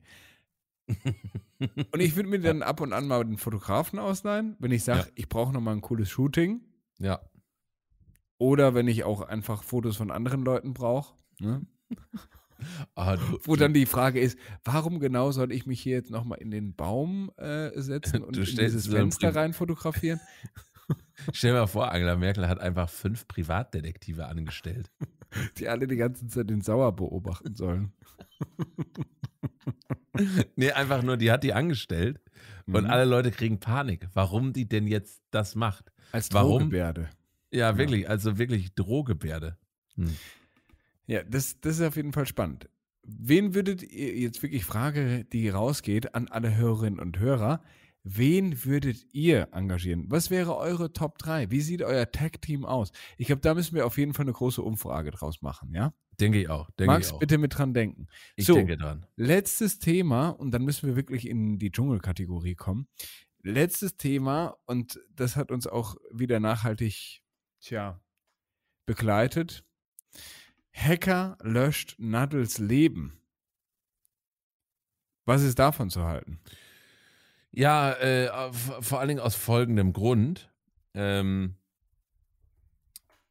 und ich würde mir dann ab und an mal den Fotografen ausleihen, wenn ich sage, ja. ich brauche nochmal ein cooles Shooting. Ja. Oder wenn ich auch einfach Fotos von anderen Leuten brauche. Ne? Ah, Wo dann die Frage ist, warum genau soll ich mich hier jetzt nochmal in den Baum äh, setzen und in dieses Fenster rein fotografieren? Stell dir mal vor, Angela Merkel hat einfach fünf Privatdetektive angestellt. Die alle die ganze Zeit den Sauer beobachten sollen. nee, einfach nur, die hat die angestellt mhm. und alle Leute kriegen Panik, warum die denn jetzt das macht. Als warum? Drohgebärde. Ja, wirklich, ja. also wirklich Drohgebärde. Hm. Ja, das, das ist auf jeden Fall spannend. Wen würdet ihr, jetzt wirklich Frage, die rausgeht an alle Hörerinnen und Hörer, Wen würdet ihr engagieren? Was wäre eure Top 3? Wie sieht euer Tag-Team aus? Ich glaube, da müssen wir auf jeden Fall eine große Umfrage draus machen, ja? Denke ich auch. Denke Max, ich auch. bitte mit dran denken. Ich so, denke dran. Letztes Thema, und dann müssen wir wirklich in die Dschungelkategorie kommen. Letztes Thema, und das hat uns auch wieder nachhaltig, tja, begleitet. Hacker löscht Nadels Leben. Was ist davon zu halten? Ja, äh, vor allen Dingen aus folgendem Grund. Ähm,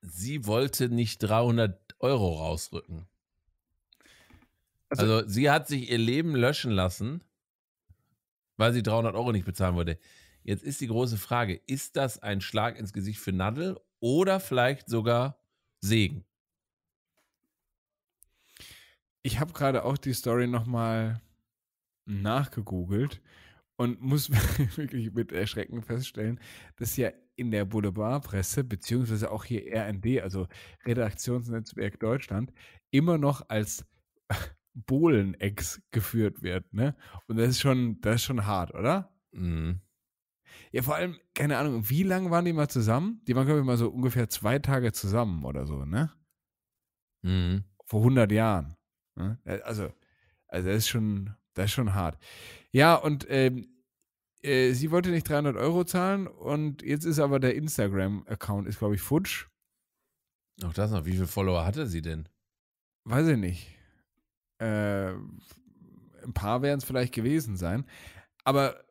sie wollte nicht 300 Euro rausrücken. Also, also, sie hat sich ihr Leben löschen lassen, weil sie 300 Euro nicht bezahlen wollte. Jetzt ist die große Frage, ist das ein Schlag ins Gesicht für Nadel oder vielleicht sogar Segen? Ich habe gerade auch die Story nochmal nachgegoogelt und muss wirklich mit Erschrecken feststellen, dass ja in der Boulevardpresse, beziehungsweise auch hier RND, also Redaktionsnetzwerk Deutschland, immer noch als Bohlen-Ex geführt wird, ne? Und das ist schon, das ist schon hart, oder? Mhm. Ja, vor allem, keine Ahnung, wie lange waren die mal zusammen? Die waren, glaube ich, mal so ungefähr zwei Tage zusammen oder so, ne? Mhm. Vor 100 Jahren. Ne? Also, also das ist schon, das ist schon hart. Ja, und ähm, äh, sie wollte nicht 300 Euro zahlen und jetzt ist aber der Instagram-Account, ist glaube ich futsch. Auch das noch. Wie viele Follower hatte sie denn? Weiß ich nicht. Äh, ein paar werden es vielleicht gewesen sein. Aber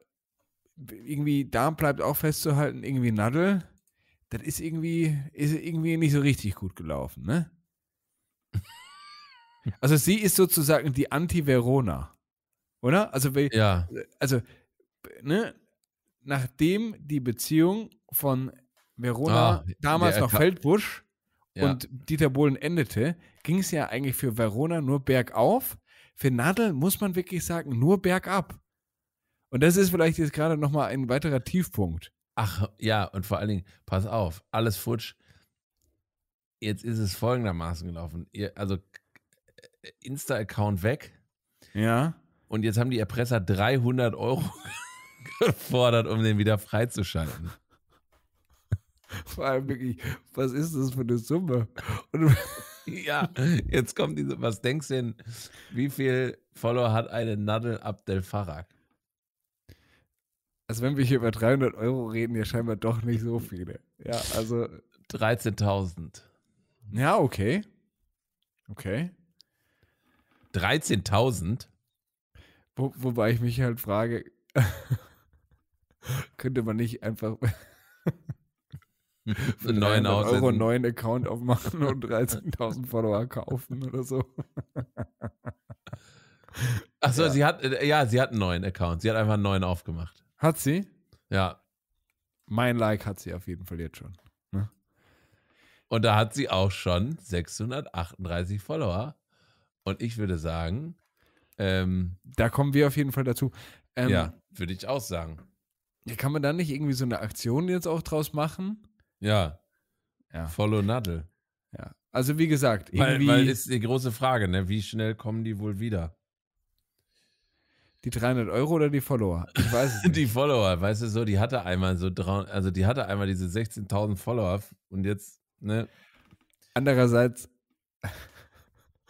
irgendwie, da bleibt auch festzuhalten, irgendwie Nadel, das ist irgendwie, ist irgendwie nicht so richtig gut gelaufen, ne? Also sie ist sozusagen die Anti-Verona. Oder? Also, ja. also ne? nachdem die Beziehung von Verona, ah, damals noch Feldbusch ja. und Dieter Bohlen endete, ging es ja eigentlich für Verona nur bergauf. Für Nadel muss man wirklich sagen, nur bergab. Und das ist vielleicht jetzt gerade nochmal ein weiterer Tiefpunkt. Ach ja, und vor allen Dingen, pass auf, alles futsch. Jetzt ist es folgendermaßen gelaufen. Ihr, also Insta-Account weg. Ja. Und jetzt haben die Erpresser 300 Euro gefordert, um den wieder freizuschalten. Vor allem wirklich, was ist das für eine Summe? Und ja, jetzt kommt diese, was denkst du denn, wie viel Follower hat eine Nadel Abdel Farag? Also wenn wir hier über 300 Euro reden, ja scheinbar doch nicht so viele. Ja, also 13.000. Ja, okay. Okay. 13.000? Wo, wobei ich mich halt frage, könnte man nicht einfach für einen Euro einen neuen Account aufmachen und 13.000 Follower kaufen oder so. Achso, ja. sie hat, äh, ja, sie hat einen neuen Account. Sie hat einfach einen neuen aufgemacht. Hat sie? Ja. Mein Like hat sie auf jeden Fall jetzt schon. Ne? Und da hat sie auch schon 638 Follower. Und ich würde sagen, ähm, da kommen wir auf jeden Fall dazu. Ähm, ja, würde ich auch sagen. Kann man da nicht irgendwie so eine Aktion jetzt auch draus machen? Ja. ja. Follow Nadel. Ja. Also wie gesagt, weil, weil ist die große Frage, ne? Wie schnell kommen die wohl wieder? Die 300 Euro oder die Follower? Ich weiß es nicht. die Follower, weißt du so, die hatte einmal so, also die hatte einmal diese 16.000 Follower und jetzt, ne? Andererseits,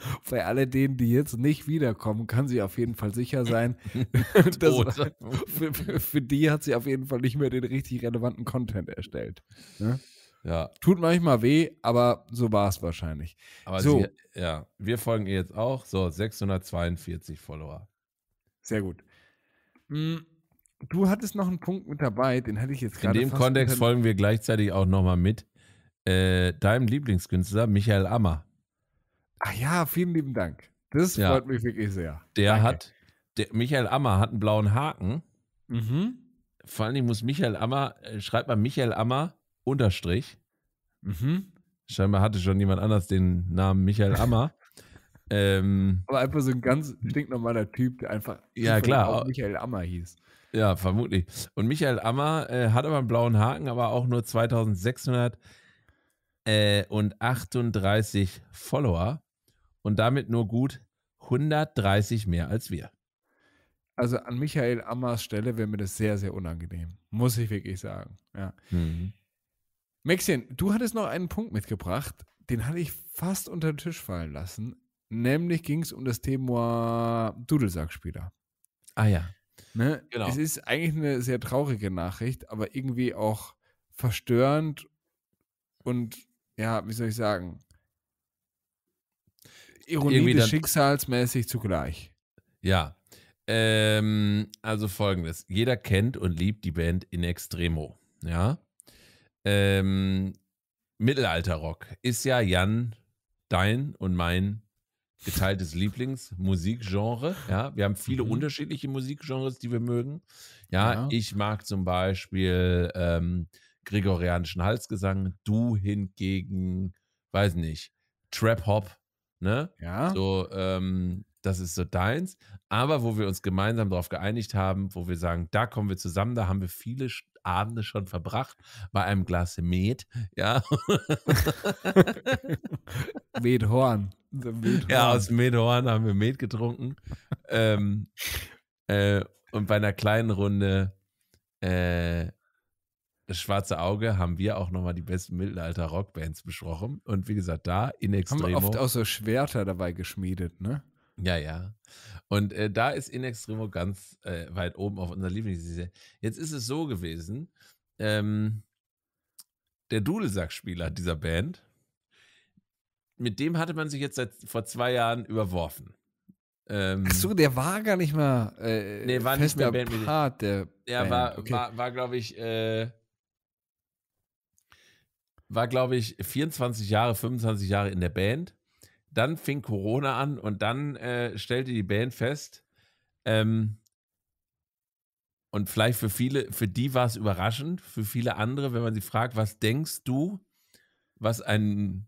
bei all denen, die jetzt nicht wiederkommen, kann sie auf jeden Fall sicher sein, dass für, für, für, die hat sie auf jeden Fall nicht mehr den richtig relevanten Content erstellt. Ne? Ja. Tut manchmal weh, aber so war es wahrscheinlich. Aber so. Sie, ja, wir folgen ihr jetzt auch. So, 642 Follower. Sehr gut. Hm, du hattest noch einen Punkt mit dabei, den hätte ich jetzt gerade. In dem Kontext folgen wir gleichzeitig auch nochmal mit äh, deinem Lieblingskünstler Michael Ammer. Ach ja, vielen lieben Dank. Das ja. freut mich wirklich sehr. Der Danke. hat, der Michael Ammer hat einen blauen Haken. Mhm. Vor allen Dingen muss Michael Ammer, äh, schreibt mal Michael Ammer Unterstrich. Mhm. Scheinbar hatte schon jemand anders den Namen Michael Ammer. ähm, Aber einfach so ein ganz stinknormaler Typ, der einfach ja, klar. Michael Ammer hieß. Ja, vermutlich. Und Michael Ammer äh, hat aber einen blauen Haken, aber auch nur 2638 äh, und 38 Follower und damit nur gut 130 mehr als wir. Also an Michael Ammers Stelle wäre mir das sehr, sehr unangenehm. Muss ich wirklich sagen. Ja. Mhm. Maxien, du hattest noch einen Punkt mitgebracht, den hatte ich fast unter den Tisch fallen lassen. Nämlich ging es um das Thema Dudelsackspieler. Ah ja. Ne? Genau. Es ist eigentlich eine sehr traurige Nachricht, aber irgendwie auch verstörend und ja, wie soll ich sagen, Ironie des Schicksalsmäßig zugleich. Ja. Ähm, also folgendes: Jeder kennt und liebt die Band In Extremo. Ja. Ähm, Mittelalterrock ist ja Jan dein und mein geteiltes Lieblingsmusikgenre. Ja, wir haben viele mhm. unterschiedliche Musikgenres, die wir mögen. Ja, ja. ich mag zum Beispiel ähm, gregorianischen Halsgesang, du hingegen, weiß nicht, Trap Hop, Ne? Ja. So, ähm, das ist so deins. Aber wo wir uns gemeinsam darauf geeinigt haben, wo wir sagen, da kommen wir zusammen, da haben wir viele Abende schon verbracht bei einem Glas Met, ja. Medhorn. Ja, aus Medhorn haben wir Med getrunken. ähm, äh, und bei einer kleinen Runde äh, das schwarze Auge haben wir auch nochmal die besten Mittelalter-Rockbands besprochen. Und wie gesagt, da in Extremo. Haben wir oft auch so Schwerter dabei geschmiedet, ne? Ja, ja. Und äh, da ist In Extremo ganz äh, weit oben auf unserer Lieblingsliste. Jetzt ist es so gewesen, ähm, der Dudelsackspieler dieser Band, mit dem hatte man sich jetzt seit vor zwei Jahren überworfen. Ähm, Ach so, der war gar nicht mal äh, nee, war nicht mehr Bandmitglied. Part der er Band. war, okay. war, war glaube ich, äh, war, glaube ich, 24 Jahre, 25 Jahre in der Band. Dann fing Corona an und dann äh, stellte die Band fest, ähm, und vielleicht für viele, für die war es überraschend, für viele andere, wenn man sie fragt, was denkst du, was ein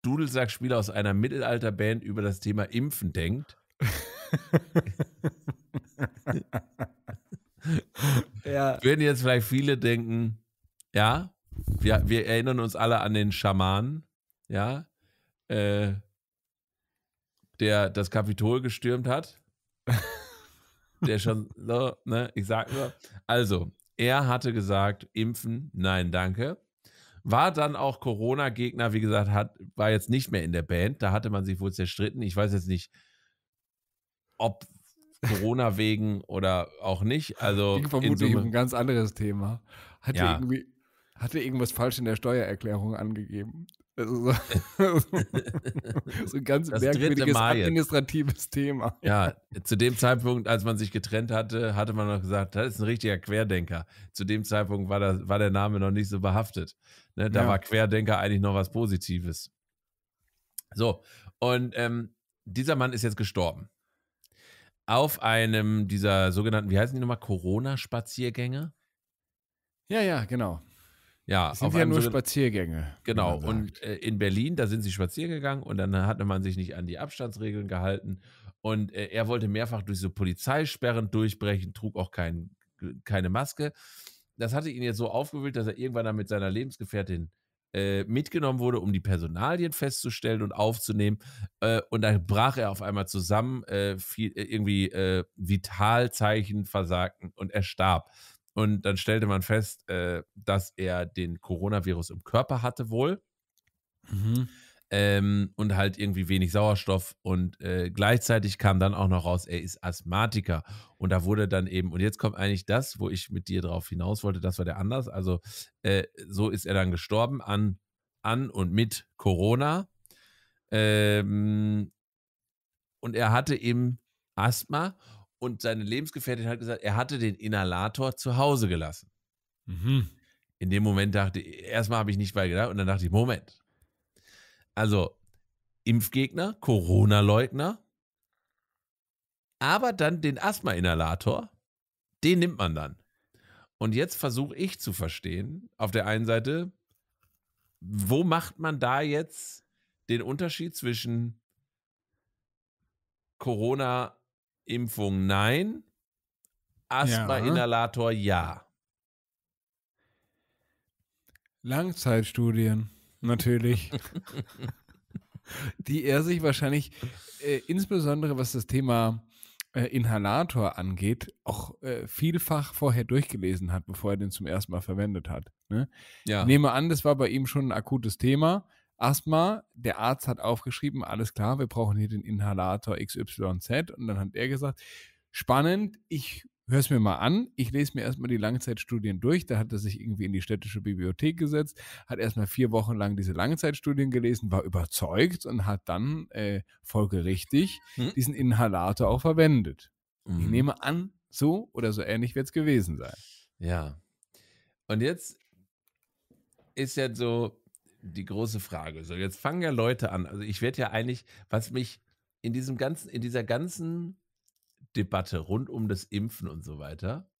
Dudelsackspieler aus einer Mittelalterband über das Thema Impfen denkt? ja. Würden jetzt vielleicht viele denken, ja, wir, wir erinnern uns alle an den Schamanen, ja, äh, der das Kapitol gestürmt hat. der schon, so, ne, ich sag nur. Also, er hatte gesagt, impfen, nein, danke. War dann auch Corona-Gegner, wie gesagt, hat, war jetzt nicht mehr in der Band. Da hatte man sich wohl zerstritten. Ich weiß jetzt nicht, ob Corona wegen oder auch nicht. Also Ging vermutlich ein ganz anderes Thema. Hat ja. irgendwie hatte irgendwas falsch in der Steuererklärung angegeben. Also so, so, ein ganz das merkwürdiges administratives Thema. Ja, zu dem Zeitpunkt, als man sich getrennt hatte, hatte man noch gesagt, das ist ein richtiger Querdenker. Zu dem Zeitpunkt war, das, war der Name noch nicht so behaftet. Ne, da ja. war Querdenker eigentlich noch was Positives. So, und ähm, dieser Mann ist jetzt gestorben. Auf einem dieser sogenannten, wie heißen die nochmal, Corona-Spaziergänge? Ja, ja, genau. Ja, das sind auf ja nur so Spaziergänge. Genau, und äh, in Berlin, da sind sie spazieren gegangen und dann hatte man sich nicht an die Abstandsregeln gehalten. Und äh, er wollte mehrfach durch so Polizeisperren durchbrechen, trug auch kein, keine Maske. Das hatte ihn jetzt so aufgewühlt, dass er irgendwann dann mit seiner Lebensgefährtin äh, mitgenommen wurde, um die Personalien festzustellen und aufzunehmen. Äh, und dann brach er auf einmal zusammen, äh, viel, äh, irgendwie Vitalzeichen versagten und er starb. Und dann stellte man fest, äh, dass er den Coronavirus im Körper hatte wohl. Mhm. Ähm, und halt irgendwie wenig Sauerstoff. Und äh, gleichzeitig kam dann auch noch raus, er ist Asthmatiker. Und da wurde dann eben, und jetzt kommt eigentlich das, wo ich mit dir drauf hinaus wollte, das war der Anlass. Also äh, so ist er dann gestorben an, an und mit Corona. Ähm, und er hatte eben Asthma und seine Lebensgefährtin hat gesagt, er hatte den Inhalator zu Hause gelassen. Mhm. In dem Moment dachte ich, erstmal habe ich nicht bei gedacht und dann dachte ich, Moment. Also Impfgegner, Corona-Leugner, aber dann den Asthma-Inhalator, den nimmt man dann. Und jetzt versuche ich zu verstehen, auf der einen Seite, wo macht man da jetzt den Unterschied zwischen Corona Impfung nein, Asthma-Inhalator ja. Langzeitstudien, natürlich. die er sich wahrscheinlich, äh, insbesondere was das Thema äh, Inhalator angeht, auch äh, vielfach vorher durchgelesen hat, bevor er den zum ersten Mal verwendet hat. Ne? Ja. Ich nehme an, das war bei ihm schon ein akutes Thema. Asthma, der Arzt hat aufgeschrieben, alles klar, wir brauchen hier den Inhalator XYZ. Und dann hat er gesagt, spannend, ich höre es mir mal an. Ich lese mir erstmal die Langzeitstudien durch. Da hat er sich irgendwie in die städtische Bibliothek gesetzt, hat erstmal vier Wochen lang diese Langzeitstudien gelesen, war überzeugt und hat dann äh, folgerichtig hm? diesen Inhalator auch verwendet. Mhm. Ich nehme an, so oder so ähnlich wird es gewesen sein. Ja. Und jetzt ist ja so, die große Frage. So, jetzt fangen ja Leute an. Also ich werde ja eigentlich, was mich in diesem ganzen, in dieser ganzen Debatte rund um das Impfen und so weiter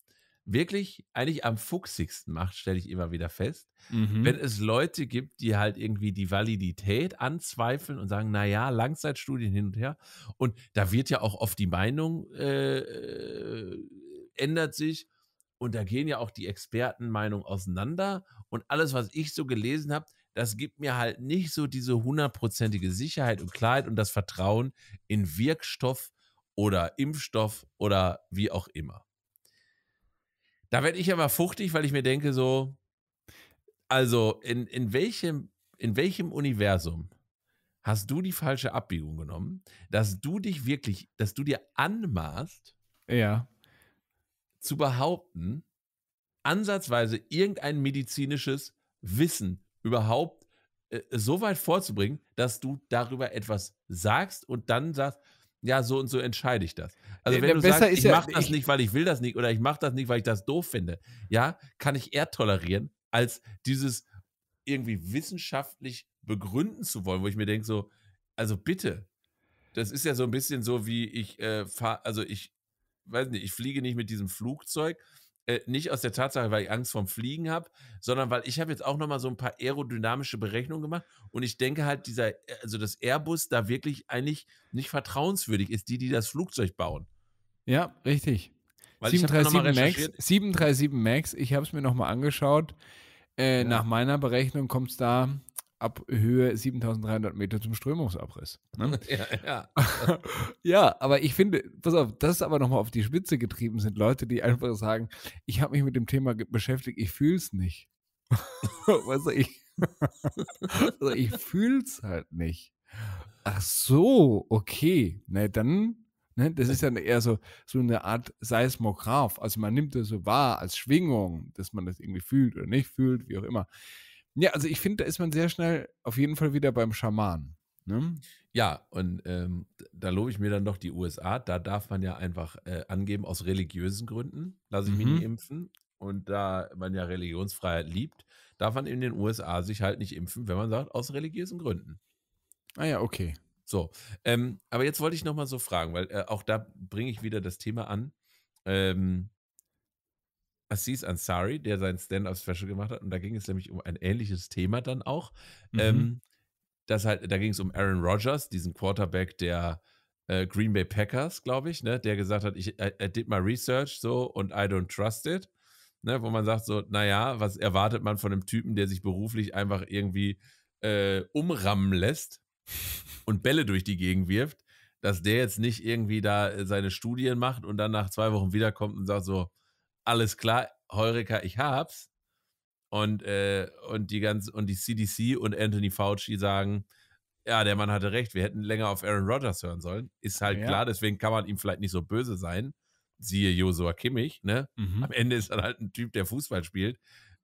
wirklich eigentlich am fuchsigsten macht, stelle ich immer wieder fest, mhm. wenn es Leute gibt, die halt irgendwie die Validität anzweifeln und sagen, naja, Langzeitstudien hin und her. Und da wird ja auch oft die Meinung äh, ändert sich und da gehen ja auch die Expertenmeinungen auseinander. Und alles, was ich so gelesen habe, das gibt mir halt nicht so diese hundertprozentige Sicherheit und Klarheit und das Vertrauen in Wirkstoff oder Impfstoff oder wie auch immer. Da werde ich aber fuchtig, weil ich mir denke so, also in, in, welchem, in welchem Universum hast du die falsche Abbiegung genommen, dass du dich wirklich, dass du dir anmaßt, ja. zu behaupten, ansatzweise irgendein medizinisches Wissen überhaupt äh, so weit vorzubringen, dass du darüber etwas sagst und dann sagst, ja, so und so entscheide ich das. Also wenn der du sagst, ich ja, mache das ich, nicht, weil ich will das nicht oder ich mache das nicht, weil ich das doof finde, ja, kann ich eher tolerieren, als dieses irgendwie wissenschaftlich begründen zu wollen, wo ich mir denke so, also bitte, das ist ja so ein bisschen so wie ich äh, fahre, also ich weiß nicht, ich fliege nicht mit diesem Flugzeug, äh, nicht aus der Tatsache, weil ich Angst vorm Fliegen habe, sondern weil ich habe jetzt auch nochmal so ein paar aerodynamische Berechnungen gemacht und ich denke halt, dieser, äh, also das Airbus da wirklich eigentlich nicht vertrauenswürdig ist, die, die das Flugzeug bauen. Ja, richtig. Weil 737 Max, 737 Max, ich habe es mir nochmal angeschaut. Äh, ja. Nach meiner Berechnung kommt es da ab Höhe 7300 Meter zum Strömungsabriss. Ne? Ja, ja. ja, aber ich finde, pass auf, das ist aber nochmal auf die Spitze getrieben sind Leute, die einfach sagen, ich habe mich mit dem Thema beschäftigt, ich fühle es nicht. weißt du, ich, also ich fühle es halt nicht. Ach so, okay. Ne, dann Ne, das ist dann eher so, so eine Art Seismograph. Also man nimmt das so wahr als Schwingung, dass man das irgendwie fühlt oder nicht fühlt, wie auch immer. Ja, also ich finde, da ist man sehr schnell auf jeden Fall wieder beim Schaman. Ne? Ja, und ähm, da lobe ich mir dann noch die USA. Da darf man ja einfach äh, angeben, aus religiösen Gründen lasse ich mich mhm. nicht impfen. Und da man ja Religionsfreiheit liebt, darf man in den USA sich halt nicht impfen, wenn man sagt, aus religiösen Gründen. Ah ja, okay. So, ähm, aber jetzt wollte ich nochmal so fragen, weil äh, auch da bringe ich wieder das Thema an. Ähm, Assis Ansari, der sein Stand-Up-Special gemacht hat. Und da ging es nämlich um ein ähnliches Thema dann auch. Mhm. Ähm, das halt, da ging es um Aaron Rodgers, diesen Quarterback der äh, Green Bay Packers, glaube ich, ne, der gesagt hat, ich I, I did my research so und I don't trust it. Ne, wo man sagt so, naja, was erwartet man von einem Typen, der sich beruflich einfach irgendwie äh, umrammen lässt und Bälle durch die Gegend wirft, dass der jetzt nicht irgendwie da äh, seine Studien macht und dann nach zwei Wochen wiederkommt und sagt so, alles klar, Heureka, ich hab's. Und, äh, und, die ganz, und die CDC und Anthony Fauci sagen, ja, der Mann hatte recht, wir hätten länger auf Aaron Rodgers hören sollen. Ist halt ja. klar, deswegen kann man ihm vielleicht nicht so böse sein. Siehe Josua Kimmich, ne? Mhm. Am Ende ist er halt ein Typ, der Fußball spielt.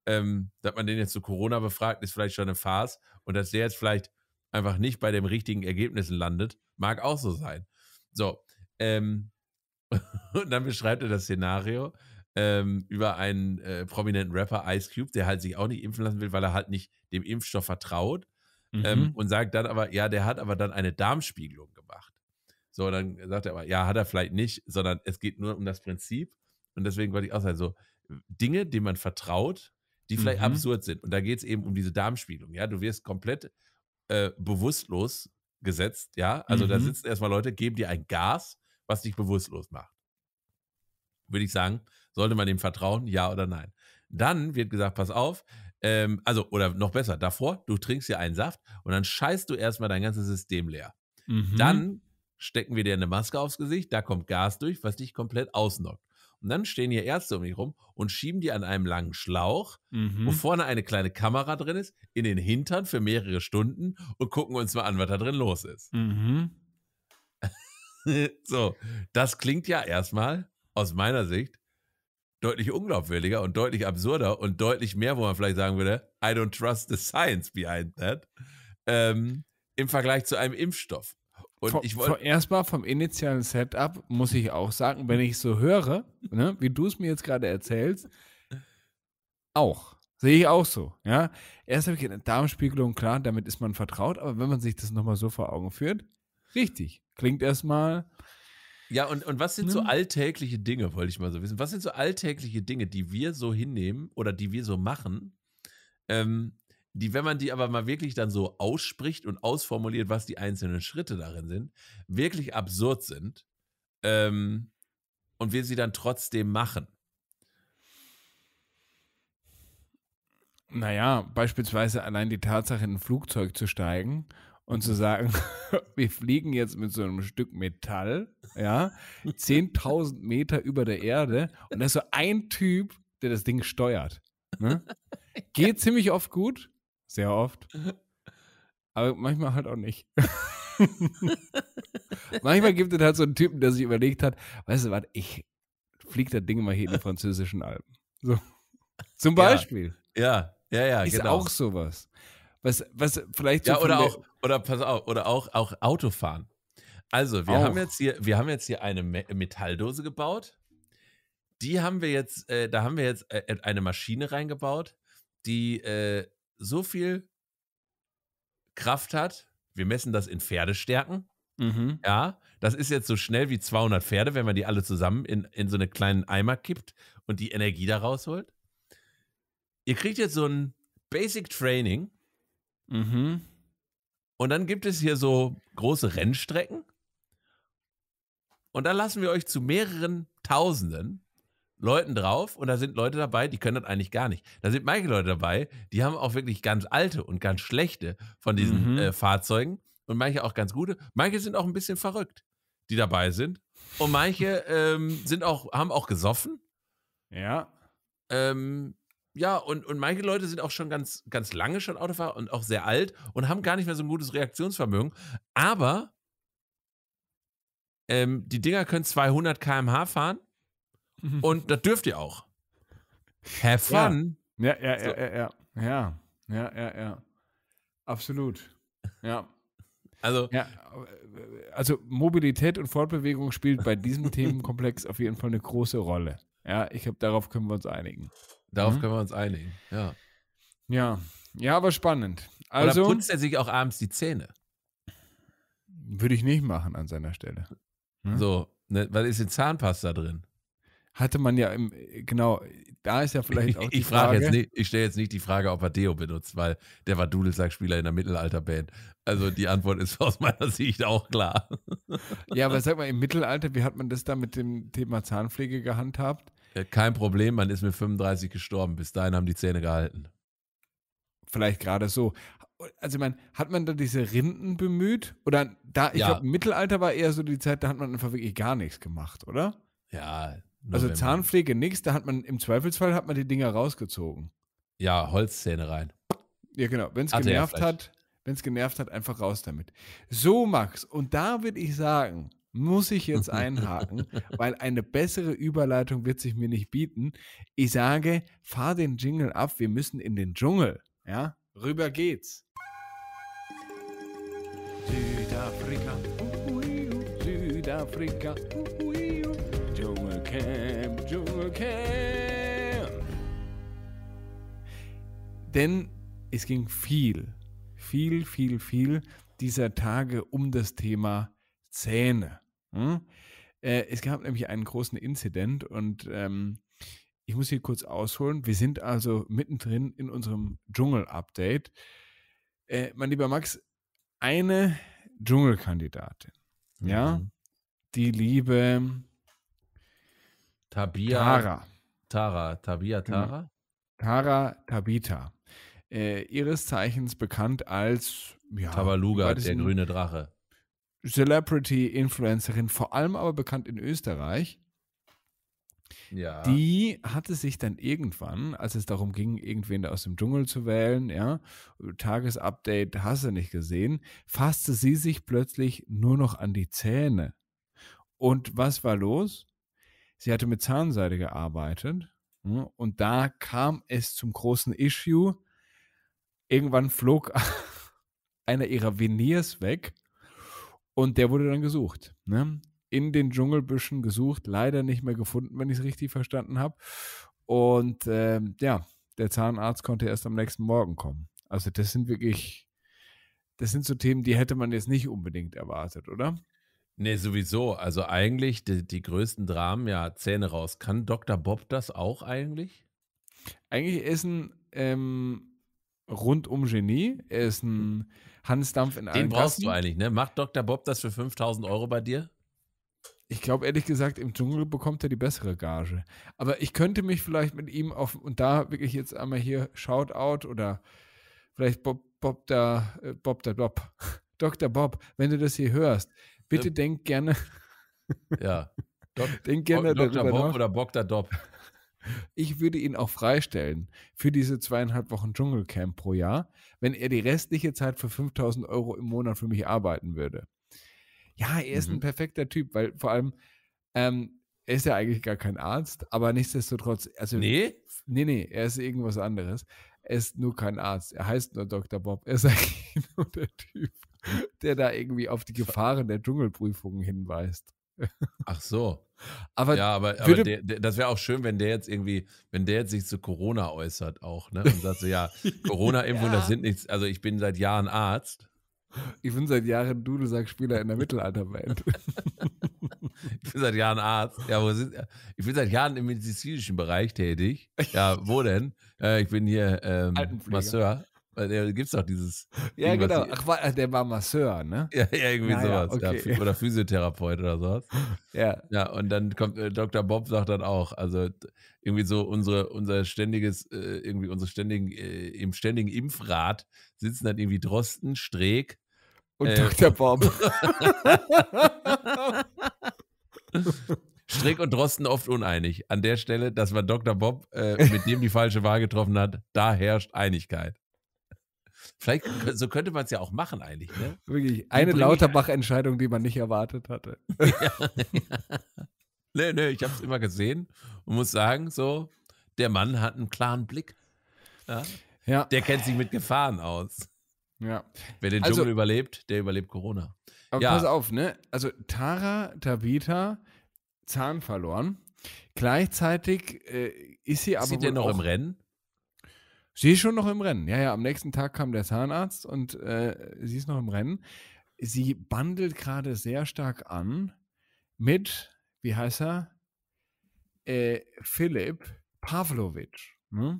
Ähm, dass man den jetzt zu Corona befragt, ist vielleicht schon eine Farce. Und dass der jetzt vielleicht einfach nicht bei den richtigen Ergebnissen landet, mag auch so sein. So, ähm, und dann beschreibt er das Szenario, ähm, über einen äh, prominenten Rapper, Ice Cube, der halt sich auch nicht impfen lassen will, weil er halt nicht dem Impfstoff vertraut. Ähm, mhm. Ähm, und sagt dann aber, ja, der hat aber dann eine Darmspiegelung gemacht. So, dann sagt er aber, ja, hat er vielleicht nicht, sondern es geht nur um das Prinzip. Und deswegen wollte ich auch sagen, so Dinge, denen man vertraut, die vielleicht mhm. absurd sind. Und da geht es eben um diese Darmspiegelung. Ja, du wirst komplett äh, bewusstlos gesetzt. Ja, also mhm. da sitzen erstmal Leute, geben dir ein Gas, was dich bewusstlos macht. Würde ich sagen, sollte man dem vertrauen, ja oder nein? Dann wird gesagt, pass auf, ähm, also, oder noch besser, davor, du trinkst dir einen Saft und dann scheißt du erstmal dein ganzes System leer. Mhm. Dann stecken wir dir eine Maske aufs Gesicht, da kommt Gas durch, was dich komplett ausnockt. Und dann stehen hier Ärzte um dich rum und schieben dir an einem langen Schlauch, mhm. wo vorne eine kleine Kamera drin ist, in den Hintern für mehrere Stunden und gucken uns mal an, was da drin los ist. Mhm. so, das klingt ja erstmal aus meiner Sicht deutlich unglaubwürdiger und deutlich absurder und deutlich mehr, wo man vielleicht sagen würde, I don't trust the science behind that, ähm, im Vergleich zu einem Impfstoff. Und ich wollte. Erstmal vom initialen Setup muss ich auch sagen, wenn ich so höre, ne, wie du es mir jetzt gerade erzählst, auch. Sehe ich auch so. Ja? Erst habe ich eine Darmspiegelung, klar, damit ist man vertraut, aber wenn man sich das nochmal so vor Augen führt, richtig. Klingt erstmal ja, und, und was sind so ne? alltägliche Dinge, wollte ich mal so wissen. Was sind so alltägliche Dinge, die wir so hinnehmen oder die wir so machen, ähm, die, wenn man die aber mal wirklich dann so ausspricht und ausformuliert, was die einzelnen Schritte darin sind, wirklich absurd sind ähm, und wir sie dann trotzdem machen. Naja, beispielsweise allein die Tatsache, in ein Flugzeug zu steigen und zu sagen, wir fliegen jetzt mit so einem Stück Metall, ja, 10.000 Meter über der Erde und da ist so ein Typ, der das Ding steuert. Ne? Geht ziemlich oft gut, sehr oft, aber manchmal halt auch nicht. manchmal gibt es halt so einen Typen, der sich überlegt hat, weißt du was, ich fliege das Ding mal hier in die französischen Alpen. So. Zum Beispiel. Ja, ja, ja. ja ist genau. auch sowas. Was, was vielleicht. Ja, so oder auch, oder pass auf, oder auch, auch Autofahren. Also, wir auch. haben jetzt hier, wir haben jetzt hier eine Metalldose gebaut. Die haben wir jetzt, äh, da haben wir jetzt äh, äh, eine Maschine reingebaut, die äh, so viel Kraft hat. Wir messen das in Pferdestärken. Mhm. Ja, das ist jetzt so schnell wie 200 Pferde, wenn man die alle zusammen in, in so einen kleinen Eimer kippt und die Energie da rausholt. Ihr kriegt jetzt so ein Basic Training Mhm. Und dann gibt es hier so große Rennstrecken. Und da lassen wir euch zu mehreren Tausenden Leuten drauf. Und da sind Leute dabei, die können das eigentlich gar nicht. Da sind manche Leute dabei, die haben auch wirklich ganz alte und ganz schlechte von diesen mhm. äh, Fahrzeugen. Und manche auch ganz gute. Manche sind auch ein bisschen verrückt, die dabei sind. Und manche ähm, sind auch, haben auch gesoffen. Ja. Ähm, ja, und, und manche Leute sind auch schon ganz, ganz lange schon Autofahrer und auch sehr alt und haben gar nicht mehr so ein gutes Reaktionsvermögen. Aber ähm, die Dinger können 200 km/h fahren und das dürft ihr auch. Have fun. Ja, ja, ja, so. ja, ja, ja, ja, ja, ja, absolut. Ja. Also, ja, also Mobilität und Fortbewegung spielt bei diesem Themenkomplex auf jeden Fall eine große Rolle. Ja, ich glaube, darauf können wir uns einigen. Darauf mhm. können wir uns einigen, ja. Ja, ja, aber spannend. Also Oder putzt er sich auch abends die Zähne? Würde ich nicht machen an seiner Stelle. Hm? So, ne, weil ist die Zahnpasta drin? Hatte man ja im, genau, da ist ja vielleicht auch die ich frage Jetzt nicht, ich stelle jetzt nicht die Frage, ob er Deo benutzt, weil der war Dudelsackspieler in der Mittelalterband. Also die Antwort ist aus meiner Sicht auch klar. ja, aber sag mal, im Mittelalter, wie hat man das da mit dem Thema Zahnpflege gehandhabt? Äh, kein Problem, man ist mit 35 gestorben. Bis dahin haben die Zähne gehalten. Vielleicht gerade so. Also, ich meine, hat man da diese Rinden bemüht? Oder da, ich ja. glaube, im Mittelalter war eher so die Zeit, da hat man einfach wirklich gar nichts gemacht, oder? Ja. Also Zahnpflege nichts, da hat man im Zweifelsfall hat man die Dinger rausgezogen. Ja, Holzzähne rein. Ja, genau. Wenn es genervt hat, wenn es genervt hat, einfach raus damit. So, Max, und da würde ich sagen, muss ich jetzt einhaken, weil eine bessere Überleitung wird sich mir nicht bieten. Ich sage, fahr den Jingle ab, wir müssen in den Dschungel. Ja, rüber geht's. Südafrika, Südafrika, Dschungelcamp, Dschungelcamp. Denn es ging viel, viel, viel, viel dieser Tage um das Thema Zähne. Hm? Äh, es gab nämlich einen großen Inzident und ähm, ich muss hier kurz ausholen. Wir sind also mittendrin in unserem Dschungel-Update. Äh, mein lieber Max, eine Dschungelkandidatin, mhm. ja, die liebe Tabia Tara. Tara, Tabia genau. Tara? Tara Tabita. Äh, ihres Zeichens bekannt als ja, Tabaluga, der grüne Drache. Celebrity-Influencerin, vor allem aber bekannt in Österreich. Ja. Die hatte sich dann irgendwann, als es darum ging, irgendwen da aus dem Dschungel zu wählen, ja, Tagesupdate hast du nicht gesehen, fasste sie sich plötzlich nur noch an die Zähne. Und was war los? Sie hatte mit Zahnseide gearbeitet ne, und da kam es zum großen Issue. Irgendwann flog einer ihrer Veneers weg und der wurde dann gesucht. Ne? In den Dschungelbüschen gesucht, leider nicht mehr gefunden, wenn ich es richtig verstanden habe. Und äh, ja, der Zahnarzt konnte erst am nächsten Morgen kommen. Also das sind wirklich, das sind so Themen, die hätte man jetzt nicht unbedingt erwartet, oder? Nee, sowieso. Also eigentlich die, die größten Dramen, ja, Zähne raus. Kann Dr. Bob das auch eigentlich? Eigentlich ist ein ähm, rundum Genie. Er ist ein Hansdampf in allen Den brauchst Gassen. du eigentlich, ne? Macht Dr. Bob das für 5000 Euro bei dir? Ich glaube ehrlich gesagt, im Dschungel bekommt er die bessere Gage. Aber ich könnte mich vielleicht mit ihm auf, und da wirklich jetzt einmal hier Shoutout oder vielleicht Bob, Bob da, äh, Bob da Bob. Dr. Bob, wenn du das hier hörst, bitte ja. denk gerne. ja. Dok denk gerne Dok Dr. Bob nach. oder Bob da Dob. Ich würde ihn auch freistellen für diese zweieinhalb Wochen Dschungelcamp pro Jahr, wenn er die restliche Zeit für 5000 Euro im Monat für mich arbeiten würde. Ja, er ist mhm. ein perfekter Typ, weil vor allem, ähm, er ist ja eigentlich gar kein Arzt, aber nichtsdestotrotz, also. Nee? Nee, nee, er ist irgendwas anderes. Er ist nur kein Arzt. Er heißt nur Dr. Bob. Er ist eigentlich nur der Typ, der da irgendwie auf die Gefahren der Dschungelprüfungen hinweist. Ach so. Aber ja, aber, aber der, der, das wäre auch schön, wenn der jetzt irgendwie, wenn der jetzt sich zu Corona äußert auch, ne? Und sagt so, ja, corona impfungen ja. das sind nichts, also ich bin seit Jahren Arzt. Ich bin seit Jahren Dudelsack-Spieler in der Mittelalterband. ich bin seit Jahren Arzt. Ja, wo sind, ich bin seit Jahren im medizinischen Bereich tätig. Ja, wo denn? Äh, ich bin hier ähm, Masseur. Da gibt es doch dieses. Ja, Ding, genau. Ach, war, der war Masseur, ne? Ja, ja irgendwie naja, sowas. Okay. Ja, oder Physiotherapeut oder sowas. Ja. Ja, und dann kommt äh, Dr. Bob sagt dann auch, also irgendwie so unsere, unser ständiges, äh, irgendwie unsere ständigen, äh, im ständigen Impfrat sitzen dann irgendwie Drosten, Streeck. Und äh, Dr. Bob. Strick und Drosten oft uneinig. An der Stelle, dass man Dr. Bob äh, mit dem die falsche Wahl getroffen hat, da herrscht Einigkeit. Vielleicht, so könnte man es ja auch machen eigentlich. Ne? Wirklich, eine Lauterbach-Entscheidung, die man nicht erwartet hatte. ja, ja. Nee, nee, ich habe es immer gesehen und muss sagen, so, der Mann hat einen klaren Blick. Ja? ja. Der kennt sich mit Gefahren aus. Ja. Wer den also, Dschungel überlebt, der überlebt Corona. Aber ja. pass auf, ne? Also Tara Tabita, Zahn verloren. Gleichzeitig äh, ist sie aber. Ist sie denn noch auch, im Rennen? Sie ist schon noch im Rennen. Ja, ja, am nächsten Tag kam der Zahnarzt und äh, sie ist noch im Rennen. Sie bandelt gerade sehr stark an mit, wie heißt er? Äh, Philipp Pavlovic. Ne?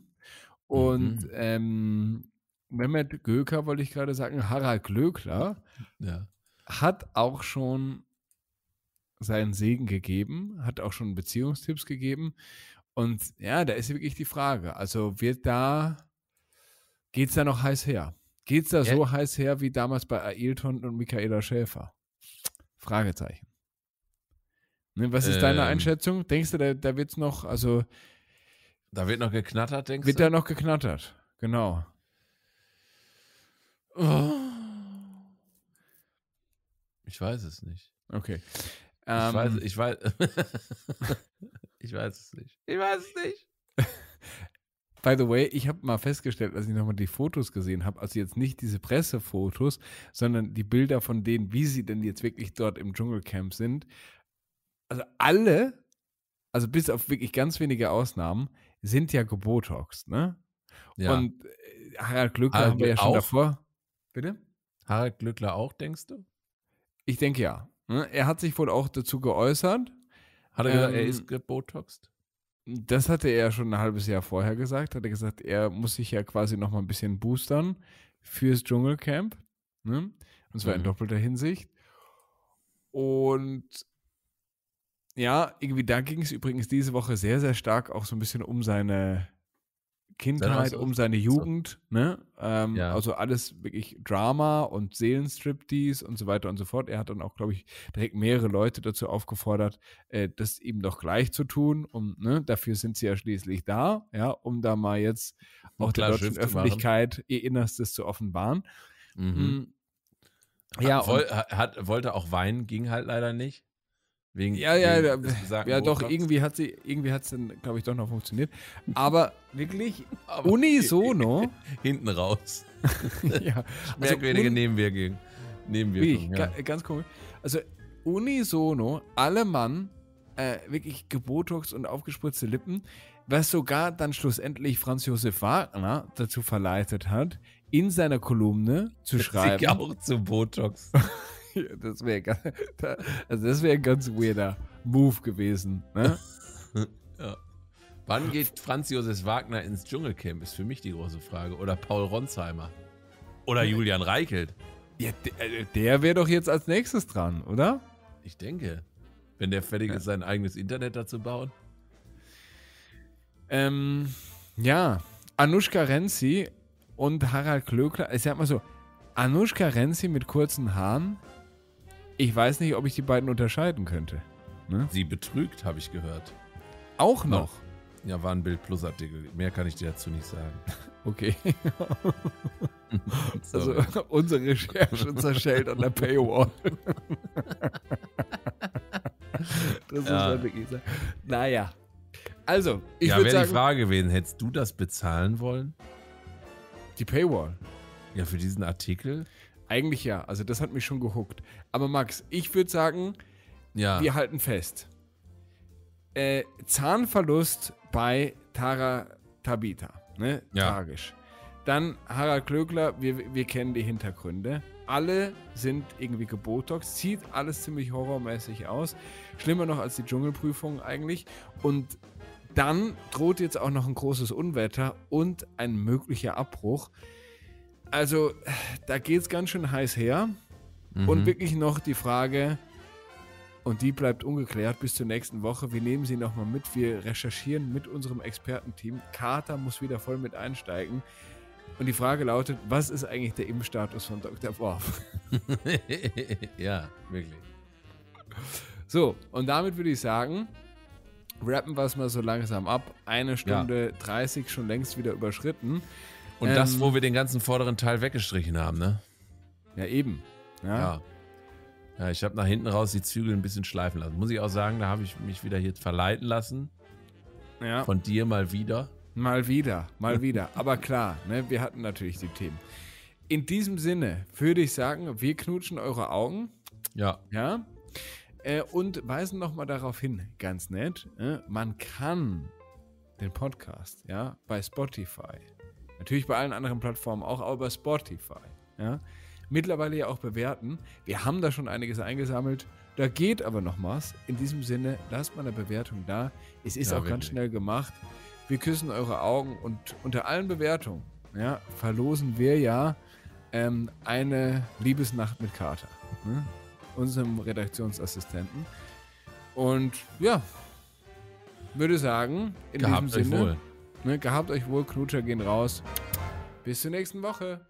Und mhm. ähm, Mehmet Göker, wollte ich gerade sagen, Harald Glöckler, ja. hat auch schon seinen Segen gegeben, hat auch schon Beziehungstipps gegeben. Und ja, da ist wirklich die Frage. Also wird da, geht es da noch heiß her? Geht es da ja. so heiß her wie damals bei Ailton und Michaela Schäfer? Fragezeichen. Ne, was ist ähm, deine Einschätzung? Denkst du, da, da wird es noch, also. Da wird noch geknattert, denkst wird du? Wird da noch geknattert, genau. Oh. Ich weiß es nicht. Okay. Ich, ähm, weiß, ich weiß. Ich weiß es nicht. Ich weiß es nicht. By the way, ich habe mal festgestellt, als ich nochmal die Fotos gesehen habe, also jetzt nicht diese Pressefotos, sondern die Bilder von denen, wie sie denn jetzt wirklich dort im Dschungelcamp sind. Also alle, also bis auf wirklich ganz wenige Ausnahmen, sind ja gebotoxt, ne? Ja. Und äh, Harald Glückler haben wir ja schon auch. davor. Bitte? Harald Glückler auch, denkst du? Ich denke ja. Ne? Er hat sich wohl auch dazu geäußert hat er ähm, gesagt, er ähm, ist gebotoxed? Das hatte er schon ein halbes Jahr vorher gesagt. Hat er gesagt, er muss sich ja quasi noch mal ein bisschen boostern fürs Dschungelcamp. Ne? Und zwar mhm. in doppelter Hinsicht. Und ja, irgendwie da ging es übrigens diese Woche sehr, sehr stark auch so ein bisschen um seine Kindheit, um seine Jugend, so. ne? Ähm, ja. Also alles wirklich Drama und Seelenstriptease und so weiter und so fort. Er hat dann auch, glaube ich, direkt mehrere Leute dazu aufgefordert, äh, das eben doch gleich zu tun. Und ne, dafür sind sie ja schließlich da, ja, um da mal jetzt auch der deutschen Öffentlichkeit ihr Innerstes zu offenbaren. Mhm. Mhm. Ja, hat, woll, hat, wollte auch weinen, ging halt leider nicht. Wegen, ja, ja, ja, ja doch, irgendwie hat sie, irgendwie hat es dann, glaube ich, doch noch funktioniert. Aber wirklich Aber unisono. Hinten raus. ja. Also Merkwürdige un Nebenwirkungen. Nebenwirkungen. Ja. Ganz komisch. Also unisono, alle Mann, äh, wirklich gebotox und aufgespritzte Lippen, was sogar dann schlussendlich Franz Josef Wagner dazu verleitet hat, in seiner Kolumne zu schreiben. Sich auch zu Botox. das wäre also wär ein ganz weirder Move gewesen. Ne? ja. Wann geht Franz Josef Wagner ins Dschungelcamp, ist für mich die große Frage. Oder Paul Ronsheimer. Oder Julian Reichelt. Ja, äh, der, der wäre doch jetzt als nächstes dran, oder? Ich denke. Wenn der fertig ist, sein eigenes Internet dazu bauen. Ähm, ja, Anushka Renzi und Harald Klöckler. Ich sag mal so, Anushka Renzi mit kurzen Haaren, ich weiß nicht, ob ich die beiden unterscheiden könnte. Ne? Sie betrügt, habe ich gehört. Auch noch? Ja, war ein Bild Plus Artikel. Mehr kann ich dir dazu nicht sagen. Okay. also unsere Recherche zerschellt an der Paywall. das ja. ist wirklich. Naja. Also, ich ja, würde sagen. Ja, die Frage gewesen, hättest du das bezahlen wollen? Die Paywall. Ja, für diesen Artikel? Eigentlich ja. Also das hat mich schon gehuckt. Aber Max, ich würde sagen, ja. wir halten fest. Äh, Zahnverlust bei Tara Tabita. Ne? Ja. Tragisch. Dann Harald Klögler, wir, wir kennen die Hintergründe. Alle sind irgendwie gebotox, sieht alles ziemlich horrormäßig aus. Schlimmer noch als die Dschungelprüfung eigentlich. Und dann droht jetzt auch noch ein großes Unwetter und ein möglicher Abbruch. Also, da geht es ganz schön heiß her. Mhm. Und wirklich noch die Frage, und die bleibt ungeklärt bis zur nächsten Woche. Wir nehmen sie nochmal mit. Wir recherchieren mit unserem Expertenteam. Carter muss wieder voll mit einsteigen. Und die Frage lautet: Was ist eigentlich der Impfstatus von Dr. Worf? ja, wirklich. So, und damit würde ich sagen, rappen wir es mal so langsam ab. Eine Stunde ja. 30 schon längst wieder überschritten. Und ähm, das, wo ähm, wir den ganzen vorderen Teil weggestrichen haben, ne? Ja, eben. Ja. ja. ja ich habe nach hinten raus die Zügel ein bisschen schleifen lassen. Muss ich auch sagen, da habe ich mich wieder hier verleiten lassen. Ja. Von dir mal wieder. Mal wieder, mal wieder. Aber klar, ne, wir hatten natürlich die Themen. In diesem Sinne würde ich sagen, wir knutschen eure Augen. Ja. Ja. Äh, und weisen nochmal darauf hin, ganz nett, äh, man kann den Podcast, ja, bei Spotify, Natürlich bei allen anderen Plattformen auch, aber bei Spotify. Ja? Mittlerweile ja auch bewerten. Wir haben da schon einiges eingesammelt. Da geht aber noch was. In diesem Sinne, lasst mal eine Bewertung da. Es ist ja, auch wirklich. ganz schnell gemacht. Wir küssen eure Augen und unter allen Bewertungen ja, verlosen wir ja ähm, eine Liebesnacht mit Kater, ne? unserem Redaktionsassistenten. Und ja, würde sagen, in Gehabt diesem Sinne. Wohl. Ne, gehabt euch wohl, Knutscher gehen raus. Bis zur nächsten Woche.